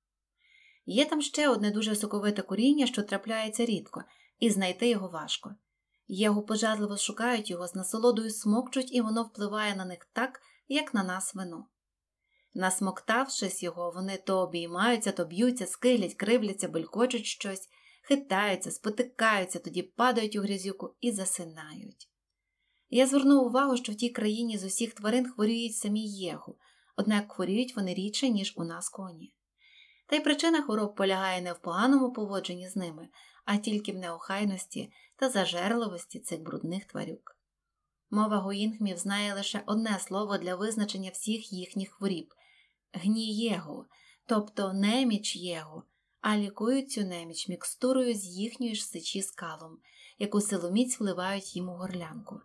A: Є там ще одне дуже соковите коріння, що трапляється рідко, і знайти його важко. Його пожадливо шукають його з насолодою смокчуть, і воно впливає на них так, як на нас вино. Насмоктавшись його, вони то обіймаються, то б'ються, скилять, кривляться, белькочуть щось хитаються, спотикаються, тоді падають у грязюку і засинають. Я звернув увагу, що в тій країні з усіх тварин хворіють самі єгу, однак хворіють вони рідше, ніж у нас коні. Та й причина хвороб полягає не в поганому поводженні з ними, а тільки в неохайності та зажерливості цих брудних тварюк. Мова гуїнгмів знає лише одне слово для визначення всіх їхніх хворіб гнієго, тобто неміч єго, а лікують цю неміч мікстурою з їхньої ж сичі скалом, яку силоміць вливають їм у горлянку.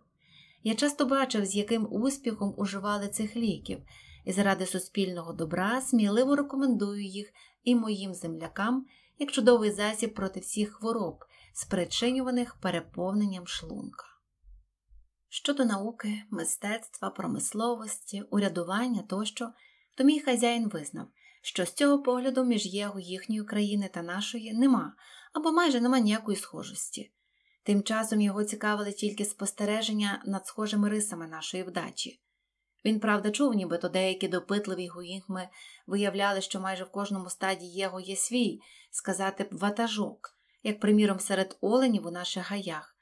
A: Я часто бачив, з яким успіхом уживали цих ліків, і заради суспільного добра сміливо рекомендую їх і моїм землякам як чудовий засіб проти всіх хвороб, спричинюваних переповненням шлунка. Щодо науки, мистецтва, промисловості, урядування тощо, то мій хазяїн визнав, що з цього погляду між ЄГУ їхньої країни та нашої нема або майже нема ніякої схожості. Тим часом його цікавили тільки спостереження над схожими рисами нашої вдачі. Він, правда, чув, нібито деякі допитливі гуїнгми виявляли, що майже в кожному стаді єго є свій, сказати б, ватажок, як приміром серед оленів у наших гаях.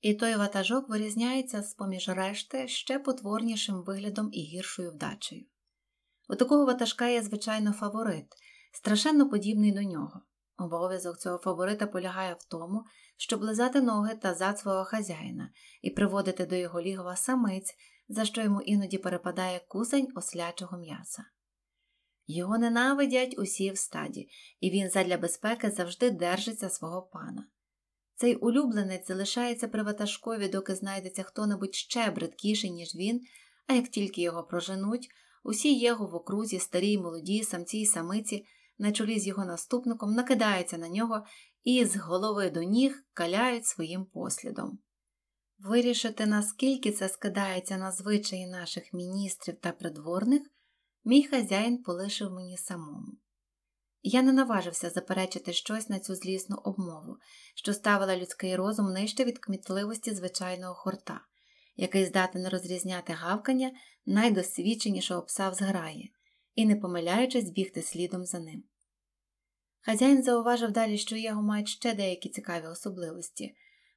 A: І той ватажок вирізняється з поміж решти ще потворнішим виглядом і гіршою вдачею. У такого ватажка є, звичайно, фаворит, страшенно подібний до нього. Обов'язок цього фаворита полягає в тому, щоб лизати ноги та зад свого хазяїна і приводити до його лігова самиць, за що йому іноді перепадає кусень ослячого м'яса. Його ненавидять усі в стаді, і він задля безпеки завжди держиться свого пана. Цей улюбленець залишається при ватажкові, доки знайдеться хто небудь ще бридкіший, ніж він, а як тільки його проженуть, Усі його в окрузі, старі й молоді, самці й самиці, на чолі з його наступником, накидаються на нього і з голови до ніг каляють своїм послідом. Вирішити, наскільки це скидається на звичаї наших міністрів та придворних, мій хазяїн полишив мені самому. Я не наважився заперечити щось на цю злісну обмову, що ставила людський розум нижче від кмітливості звичайного хорта який здатен розрізняти гавкання найдосвідченішого пса в зграї і, не помиляючись, бігти слідом за ним. Хазяїн зауважив далі, що його мають ще деякі цікаві особливості,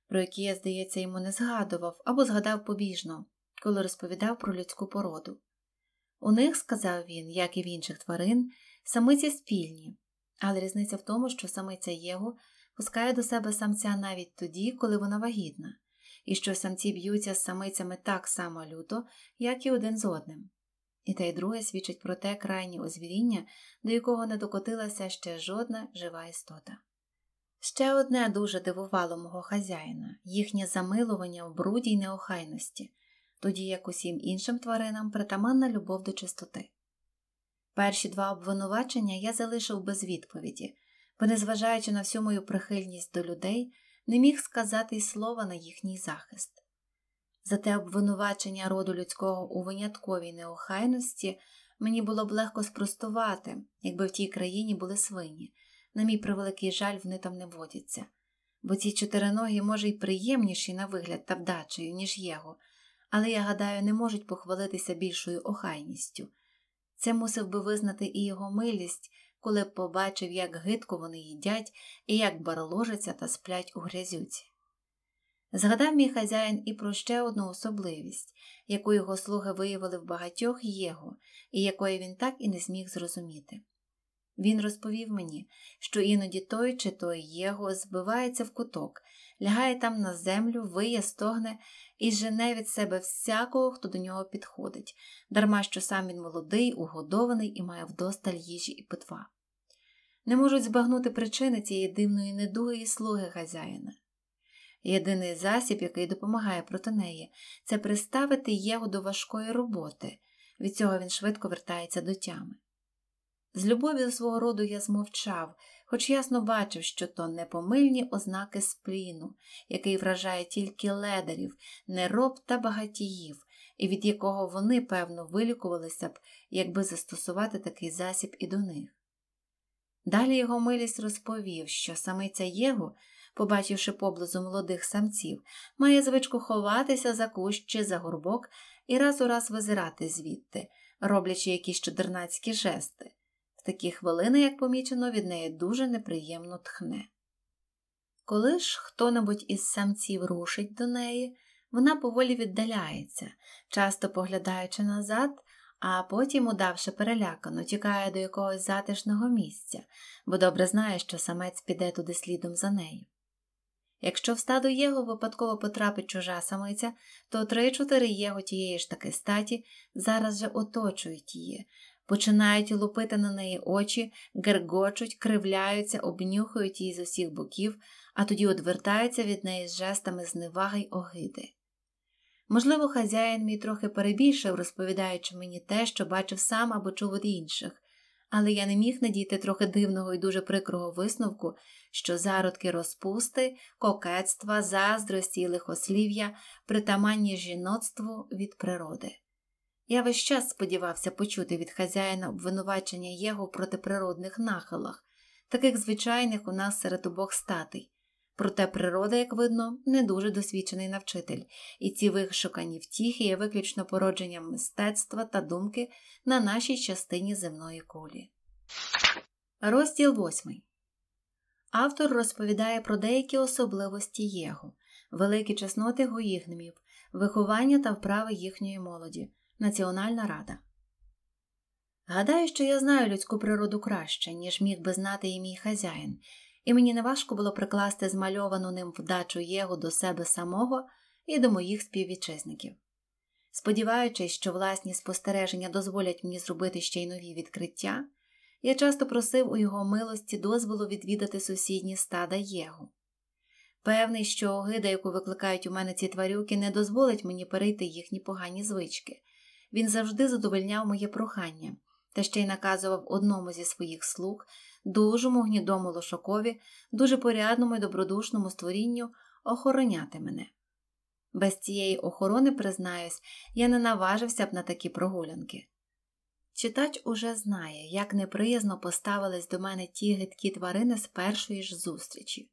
A: про які, я, здається, йому не згадував або згадав побіжно, коли розповідав про людську породу. У них, сказав він, як і в інших тварин, самиці спільні, але різниця в тому, що самиця Єгу пускає до себе самця навіть тоді, коли вона вагітна, і що самці б'ються з самицями так само люто, як і один з одним. І те й друге свідчить про те крайнє озвіріння, до якого не докотилася ще жодна жива істота. Ще одне дуже дивувало мого хазяїна їхнє замилування в бруді й неохайності, тоді як усім іншим тваринам притаманна любов до чистоти. Перші два обвинувачення я залишив без відповіді, бо, незважаючи на всю мою прихильність до людей, не міг сказати й слова на їхній захист. Зате обвинувачення роду людського у винятковій неохайності мені було б легко спростувати, якби в тій країні були свині. На мій превеликий жаль, вони там не водяться, бо ці чотириногі, може, й приємніші на вигляд та вдачею, ніж його, але, я гадаю, не можуть похвалитися більшою охайністю. Це мусив би визнати і його милість, коли побачив, як гидко вони їдять і як барложаться та сплять у грязюці. Згадав мій хазяїн і про ще одну особливість, яку його слуги виявили в багатьох єго, і якої він так і не зміг зрозуміти. Він розповів мені, що іноді той чи той єго збивається в куток, лягає там на землю, виє, стогне і жене від себе всякого, хто до нього підходить, дарма що сам він молодий, угодований і має вдосталь їжі і питва не можуть збагнути причини цієї дивної недуги і слуги хазяїна. Єдиний засіб, який допомагає проти неї, це приставити Єву до важкої роботи, від цього він швидко вертається до тями. З любові до свого роду я змовчав, хоч ясно бачив, що то непомильні ознаки спліну, який вражає тільки ледарів, нероб та багатіїв, і від якого вони, певно, вилікувалися б, якби застосувати такий засіб і до них. Далі його милість розповів, що самиця Єгу, побачивши поблизу молодих самців, має звичку ховатися за кущ чи за горбок і раз у раз визирати звідти, роблячи якісь чудернацькі жести. В такі хвилини, як помічено, від неї дуже неприємно тхне. Коли ж хто небудь із самців рушить до неї, вона поволі віддаляється, часто поглядаючи назад а потім, удавши перелякано, тікає до якогось затишного місця, бо добре знає, що самець піде туди слідом за нею. Якщо в стадо єгу випадково потрапить чужа самиця, то три-чотири єго тієї ж таки статі зараз же оточують її, починають лупити на неї очі, гергочуть, кривляються, обнюхують її з усіх боків, а тоді одвертаються від неї з жестами зневаги й огиди. Можливо, хазяїн мій трохи перебільшив, розповідаючи мені те, що бачив сам або чув від інших, але я не міг надійти трохи дивного і дуже прикрого висновку, що зародки розпусти, кокетства, заздрості і лихослів'я, притаманні жіноцтву від природи. Я весь час сподівався почути від хазяїна обвинувачення його в протиприродних нахилах, таких звичайних у нас серед обох статей. Проте природа, як видно, не дуже досвідчений навчитель, і ці вишукані втіхи є виключно породженням мистецтва та думки на нашій частині земної кулі. Розділ 8. Автор розповідає про деякі особливості єгу, великі чесноти гоїгнемів, виховання та вправи їхньої молоді, Національна рада. Гадаю, що я знаю людську природу краще, ніж міг би знати і мій хазяїн і мені неважко було прикласти змальовану ним вдачу Єгу до себе самого і до моїх співвітчизників. Сподіваючись, що власні спостереження дозволять мені зробити ще й нові відкриття, я часто просив у його милості дозволу відвідати сусідні стада Єгу. Певний, що огида, яку викликають у мене ці тварюки, не дозволить мені перейти їхні погані звички. Він завжди задовольняв моє прохання, та ще й наказував одному зі своїх слуг, дужому гнідому лошокові, дуже порядному і добродушному створінню охороняти мене. Без цієї охорони, признаюсь, я не наважився б на такі прогулянки. Читач уже знає, як неприязно поставились до мене ті гидкі тварини з першої ж зустрічі.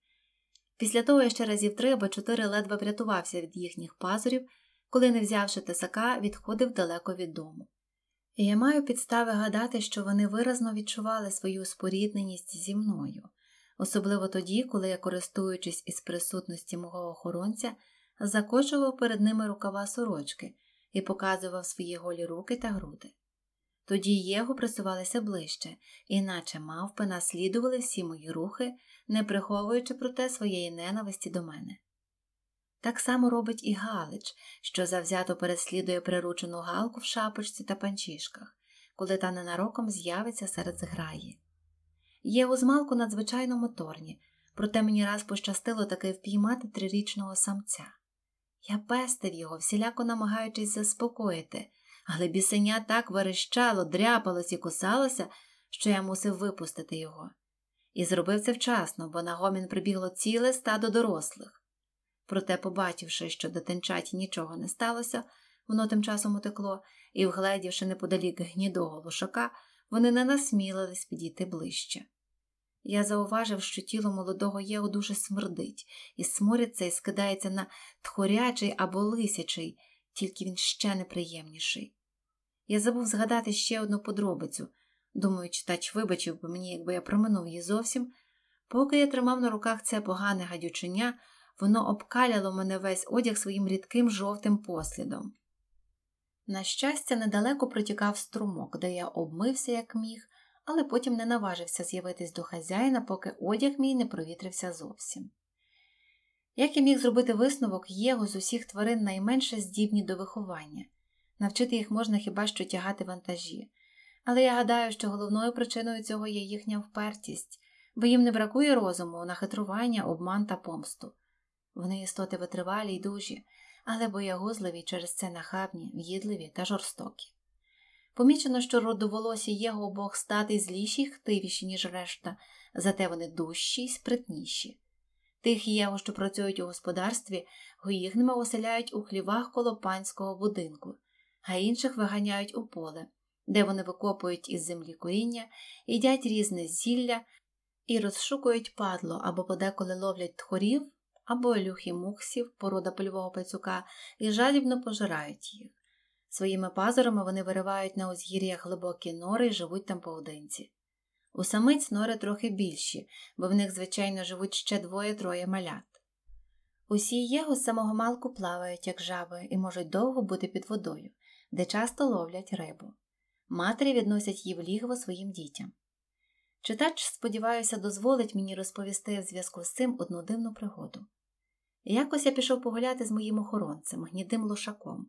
A: Після того я ще разів три або чотири ледве врятувався від їхніх пазурів, коли, не взявши тесака, відходив далеко від дому і я маю підстави гадати, що вони виразно відчували свою спорідненість зі мною, особливо тоді, коли я, користуючись із присутності мого охоронця, закочував перед ними рукава сорочки і показував свої голі руки та груди. Тоді його присувалися ближче, іначе мавпи наслідували всі мої рухи, не приховуючи проте своєї ненависті до мене. Так само робить і Галич, що завзято переслідує приручену галку в шапочці та панчішках, коли та ненароком з'явиться серед зграї. Є узмалку надзвичайно моторні, проте мені раз пощастило таки впіймати трирічного самця. Я пестив його, всіляко намагаючись заспокоїти, але бісеня так верещало, дряпалось і кусалося, що я мусив випустити його. І зробив це вчасно, бо на гомін прибігло ціле стадо дорослих. Проте, побачивши, що дитинчаті нічого не сталося, воно тим часом утекло, і, вгледівши неподалік гнідого лошака, вони не насмілились підійти ближче. Я зауважив, що тіло молодого Єу дуже смердить, і сморід цей скидається на тхорячий або лисячий, тільки він ще неприємніший. Я забув згадати ще одну подробицю думаю, читач вибачив би мені, якби я проминув її зовсім, поки я тримав на руках це погане гадючення – воно обкаляло мене весь одяг своїм рідким жовтим послідом. На щастя, недалеко протікав струмок, де я обмився як міг, але потім не наважився з'явитись до хазяїна, поки одяг мій не провітрився зовсім. Як я міг зробити висновок, єго з усіх тварин найменше здібні до виховання, навчити їх можна хіба що тягати вантажі, але я гадаю, що головною причиною цього є їхня впертість, бо їм не бракує розуму, на хитрування, обман та помсту. Вони істоти витривалі й дужі, але боягузливі через це нахабні, в'їдливі та жорстокі. Помічено, що родоволосі є у обох стати зліші й хтивіші, ніж решта, зате вони дужчі й спритніші. Тих єго, що працюють у господарстві, гоїгними оселяють у хлівах коло панського будинку, а інших виганяють у поле, де вони викопують із землі коріння, їдять різне зілля і розшукують падло або подеколи ловлять тхорів або мухсів, порода польового пацюка, і жадібно пожирають їх. Своїми пазурами вони виривають на узгір'ях глибокі нори і живуть там поодинці. У самиць нори трохи більші, бо в них, звичайно, живуть ще двоє-троє малят. Усі його з самого малку плавають, як жаби, і можуть довго бути під водою, де часто ловлять рибу. Матері відносять її в лігво своїм дітям. Читач, сподіваюся, дозволить мені розповісти в зв'язку з цим одну дивну пригоду. Якось я пішов погуляти з моїм охоронцем, гнідим лошаком.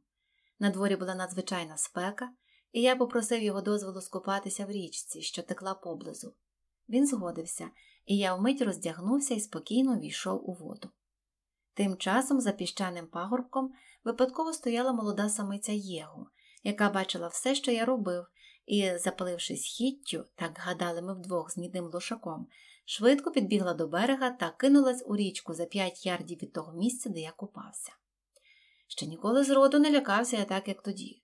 A: На дворі була надзвичайна спека, і я попросив його дозволу скупатися в річці, що текла поблизу. Він згодився, і я вмить роздягнувся і спокійно війшов у воду. Тим часом за піщаним пагорбком випадково стояла молода самиця Єгу, яка бачила все, що я робив, і, запалившись хіттю, так гадали ми вдвох з нідим лошаком, швидко підбігла до берега та кинулась у річку за п'ять ярдів від того місця, де я купався. Ще ніколи зроду не лякався я так, як тоді.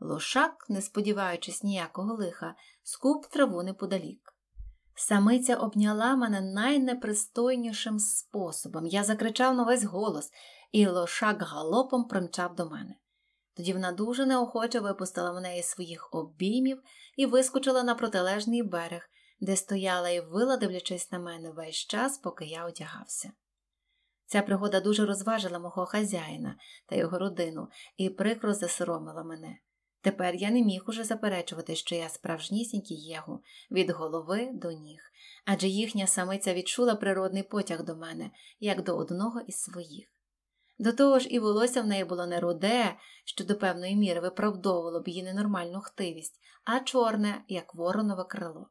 A: Лошак, не сподіваючись ніякого лиха, скуп траву неподалік. Самиця обняла мене найнепристойнішим способом. Я закричав на весь голос, і лошак галопом примчав до мене. Тоді вона дуже неохоче випустила мене із своїх обіймів і вискочила на протилежний берег, де стояла і вила, дивлячись на мене весь час, поки я одягався. Ця пригода дуже розважила мого хазяїна та його родину і прикро засоромила мене. Тепер я не міг уже заперечувати, що я справжнісінький єгу від голови до ніг, адже їхня самиця відчула природний потяг до мене, як до одного із своїх. До того ж, і волосся в неї було не руде, що до певної міри виправдовувало б її ненормальну хтивість, а чорне, як воронове крило.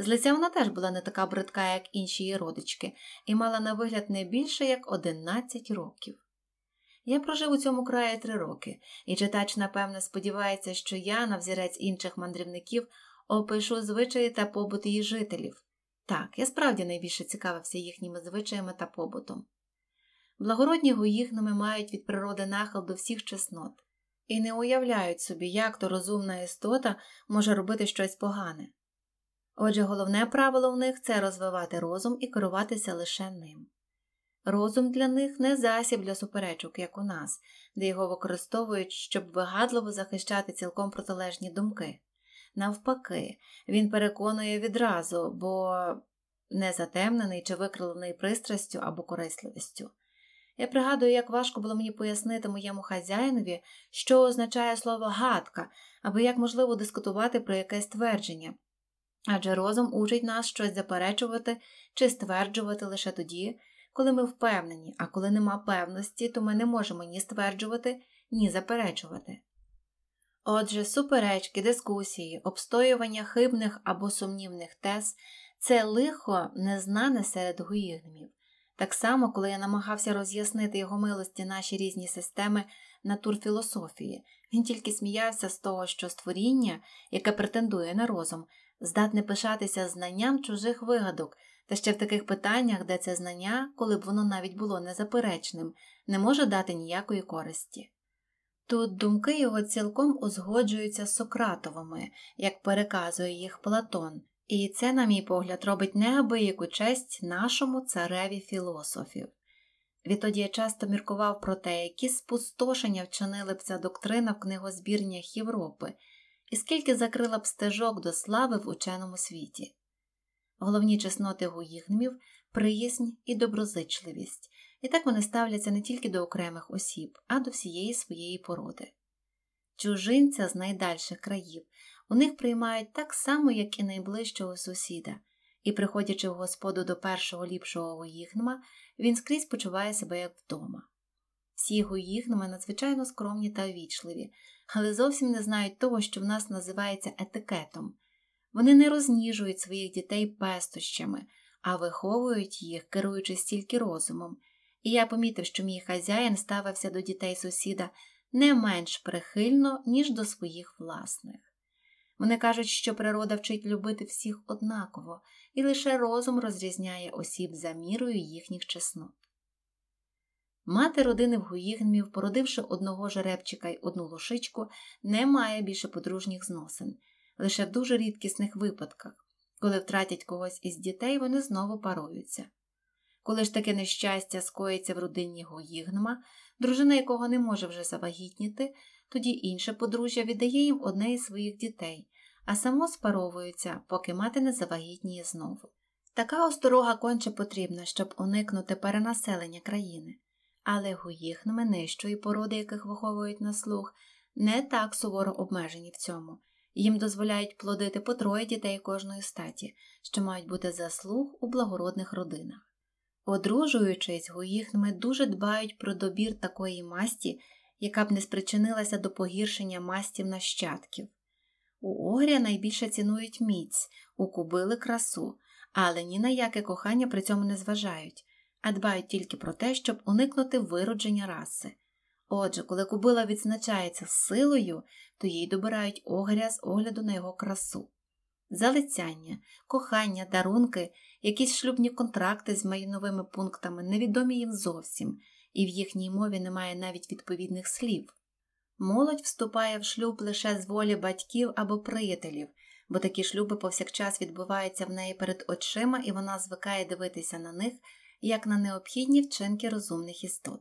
A: З лиця вона теж була не така бридка, як інші її родички, і мала на вигляд не більше як 11 років. Я прожив у цьому краї три роки, і читач, напевне, сподівається, що я, на взірець інших мандрівників, опишу звичаї та побут її жителів. Так, я справді найбільше цікавився їхніми звичаями та побутом. Благородні гуїхними мають від природи нахил до всіх чеснот, і не уявляють собі, як то розумна істота може робити щось погане. Отже, головне правило в них це розвивати розум і керуватися лише ним. Розум для них не засіб для суперечок, як у нас, де його використовують, щоб вигадливо захищати цілком протилежні думки. Навпаки, він переконує відразу, бо не затемнений чи викривлений пристрастю або корисливістю. Я пригадую, як важко було мені пояснити моєму хазяїнові, що означає слово гадка, або як можливо дискутувати про якесь твердження, адже розум учить нас щось заперечувати чи стверджувати лише тоді, коли ми впевнені, а коли нема певності, то ми не можемо ні стверджувати, ні заперечувати. Отже, суперечки, дискусії, обстоювання хибних або сумнівних тез це лихо незнане серед гуїгнів. Так само, коли я намагався роз'яснити його милості наші різні системи натурфілософії, він тільки сміявся з того, що створіння, яке претендує на розум, здатне пишатися знанням чужих вигадок, та ще в таких питаннях, де це знання, коли б воно навіть було незаперечним, не може дати ніякої користі. Тут думки його цілком узгоджуються з Сократовими, як переказує їх Платон, і це, на мій погляд, робить неабияку честь нашому цареві філософів. Відтоді я часто міркував про те, які спустошення вчинили б ця доктрина в книгозбірнях Європи і скільки закрила б стежок до слави в ученому світі. Головні чесноти гуїгнмів приязнь і доброзичливість, і так вони ставляться не тільки до окремих осіб, а до всієї своєї породи. Чужинця з найдальших країв у них приймають так само, як і найближчого сусіда, і, приходячи в господу до першого ліпшого гуїгнма, він скрізь почуває себе як вдома. Всі гуїгнми надзвичайно скромні та вічливі, але зовсім не знають того, що в нас називається етикетом. Вони не розніжують своїх дітей пестощами, а виховують їх, керуючись тільки розумом. І я помітив, що мій хазяїн ставився до дітей сусіда не менш прихильно, ніж до своїх власних. Вони кажуть, що природа вчить любити всіх однаково, і лише розум розрізняє осіб за мірою їхніх чеснот. Мати родини в Гуїгнмів, породивши одного жеребчика й одну лошичку, не має більше подружніх зносин, лише в дуже рідкісних випадках, коли втратять когось із дітей, вони знову паруються. Коли ж таке нещастя скоїться в родині Гуїгнма, дружина якого не може вже завагітніти, тоді інше подружжя віддає їм одне із своїх дітей, а само спаровується, поки мати не завагітніє знову. Така осторога конче потрібна, щоб уникнути перенаселення країни але гуїхнами нижчої породи, яких виховують на слух, не так суворо обмежені в цьому. Їм дозволяють плодити по троє дітей кожної статі, що мають бути заслуг у благородних родинах. Одружуючись, гуїхнами дуже дбають про добір такої масті, яка б не спричинилася до погіршення мастів нащадків. У огря найбільше цінують міць, у кубили красу, але ні на яке кохання при цьому не зважають, а дбають тільки про те, щоб уникнути виродження раси. Отже, коли кубила відзначається силою, то їй добирають огря з огляду на його красу. Залицяння, кохання, дарунки, якісь шлюбні контракти з майновими пунктами невідомі їм зовсім, і в їхній мові немає навіть відповідних слів. Молодь вступає в шлюб лише з волі батьків або приятелів, бо такі шлюби повсякчас відбуваються в неї перед очима, і вона звикає дивитися на них як на необхідні вчинки розумних істот.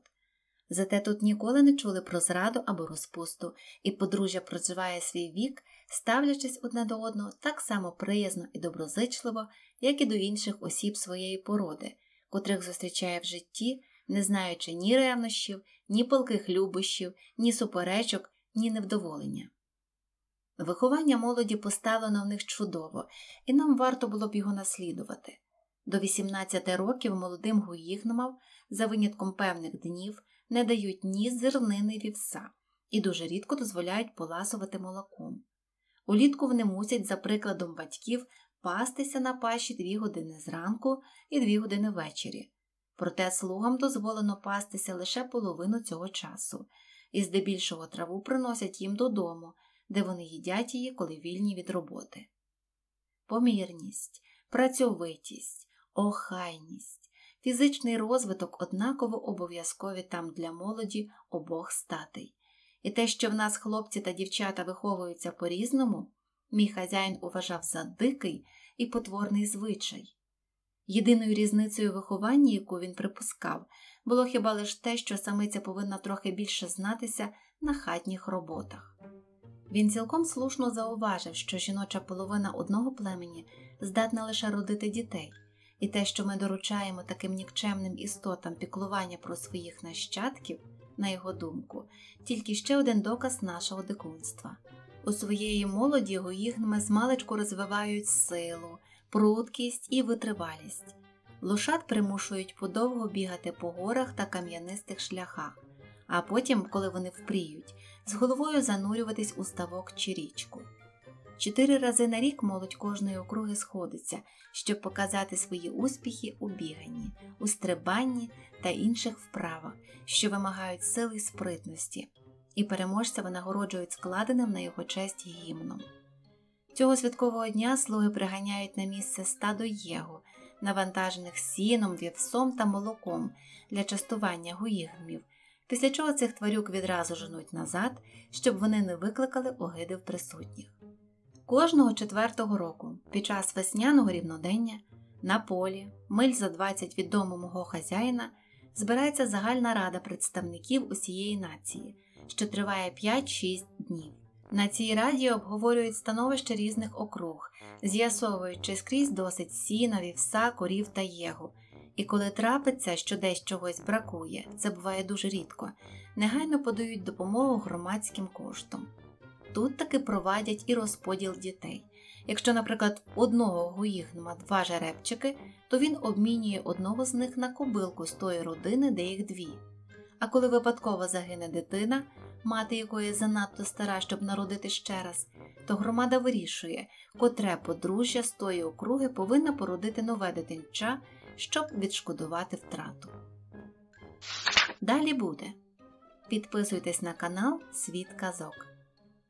A: Зате тут ніколи не чули про зраду або розпусту, і подружжя проживає свій вік, ставлячись одне до одного так само приязно і доброзичливо, як і до інших осіб своєї породи, котрих зустрічає в житті, не знаючи ні ревнощів, ні палких любощів, ні суперечок, ні невдоволення. Виховання молоді поставлено в них чудово, і нам варто було б його наслідувати. До 18 років молодим гуїгномам, за винятком певних днів, не дають ні зернини вівса і дуже рідко дозволяють поласувати молоком. Улітку вони мусять, за прикладом батьків, пастися на паші дві години зранку і дві години ввечері. Проте слугам дозволено пастися лише половину цього часу, і здебільшого траву приносять їм додому, де вони їдять її, коли вільні від роботи. Помірність, працьовитість, охайність. Фізичний розвиток однаково обов'язкові там для молоді обох статей. І те, що в нас хлопці та дівчата виховуються по різному, мій хазяїн уважав за дикий і потворний звичай. Єдиною різницею виховання, яку він припускав, було хіба лише те, що самиця повинна трохи більше знатися на хатніх роботах. Він цілком слушно зауважив, що жіноча половина одного племені здатна лише родити дітей і те, що ми доручаємо таким нікчемним істотам піклування про своїх нащадків, на його думку, тільки ще один доказ нашого дикунства. У своєї молоді гуїгнми змалечку розвивають силу, прудкість і витривалість. Лошад примушують подовго бігати по горах та кам'янистих шляхах, а потім, коли вони впріють, з головою занурюватись у ставок чи річку. Чотири рази на рік молодь кожної округи сходиться, щоб показати свої успіхи у біганні, у стрибанні та інших вправах, що вимагають сили і спритності, і переможця винагороджують складеним на його честь гімном. Цього святкового дня слуги приганяють на місце стадо єгу, навантажених сіном, вівсом та молоком для частування гуїгмів, після чого цих тварюк відразу женуть назад, щоб вони не викликали огиди в присутніх. Кожного четвертого року під час весняного рівнодення на полі, миль за 20 від мого хазяїна, збирається загальна рада представників усієї нації, що триває 5-6 днів. На цій раді обговорюють становище різних округ, з'ясовуючи скрізь досить сіна, вівса, корів та єгу. І коли трапиться, що десь чогось бракує, це буває дуже рідко, негайно подають допомогу громадським коштом тут таки провадять і розподіл дітей. Якщо, наприклад, одного гуїгнума два жеребчики, то він обмінює одного з них на кобилку з тої родини, де їх дві. А коли випадково загине дитина, мати якої занадто стара, щоб народити ще раз, то громада вирішує, котре подружжя з тої округи повинна породити нове дитинча, щоб відшкодувати втрату. Далі буде. Підписуйтесь на канал Світ Казок.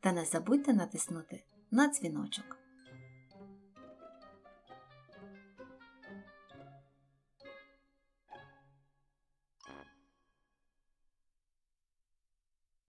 A: Та не забудьте натиснути на дзвіночок.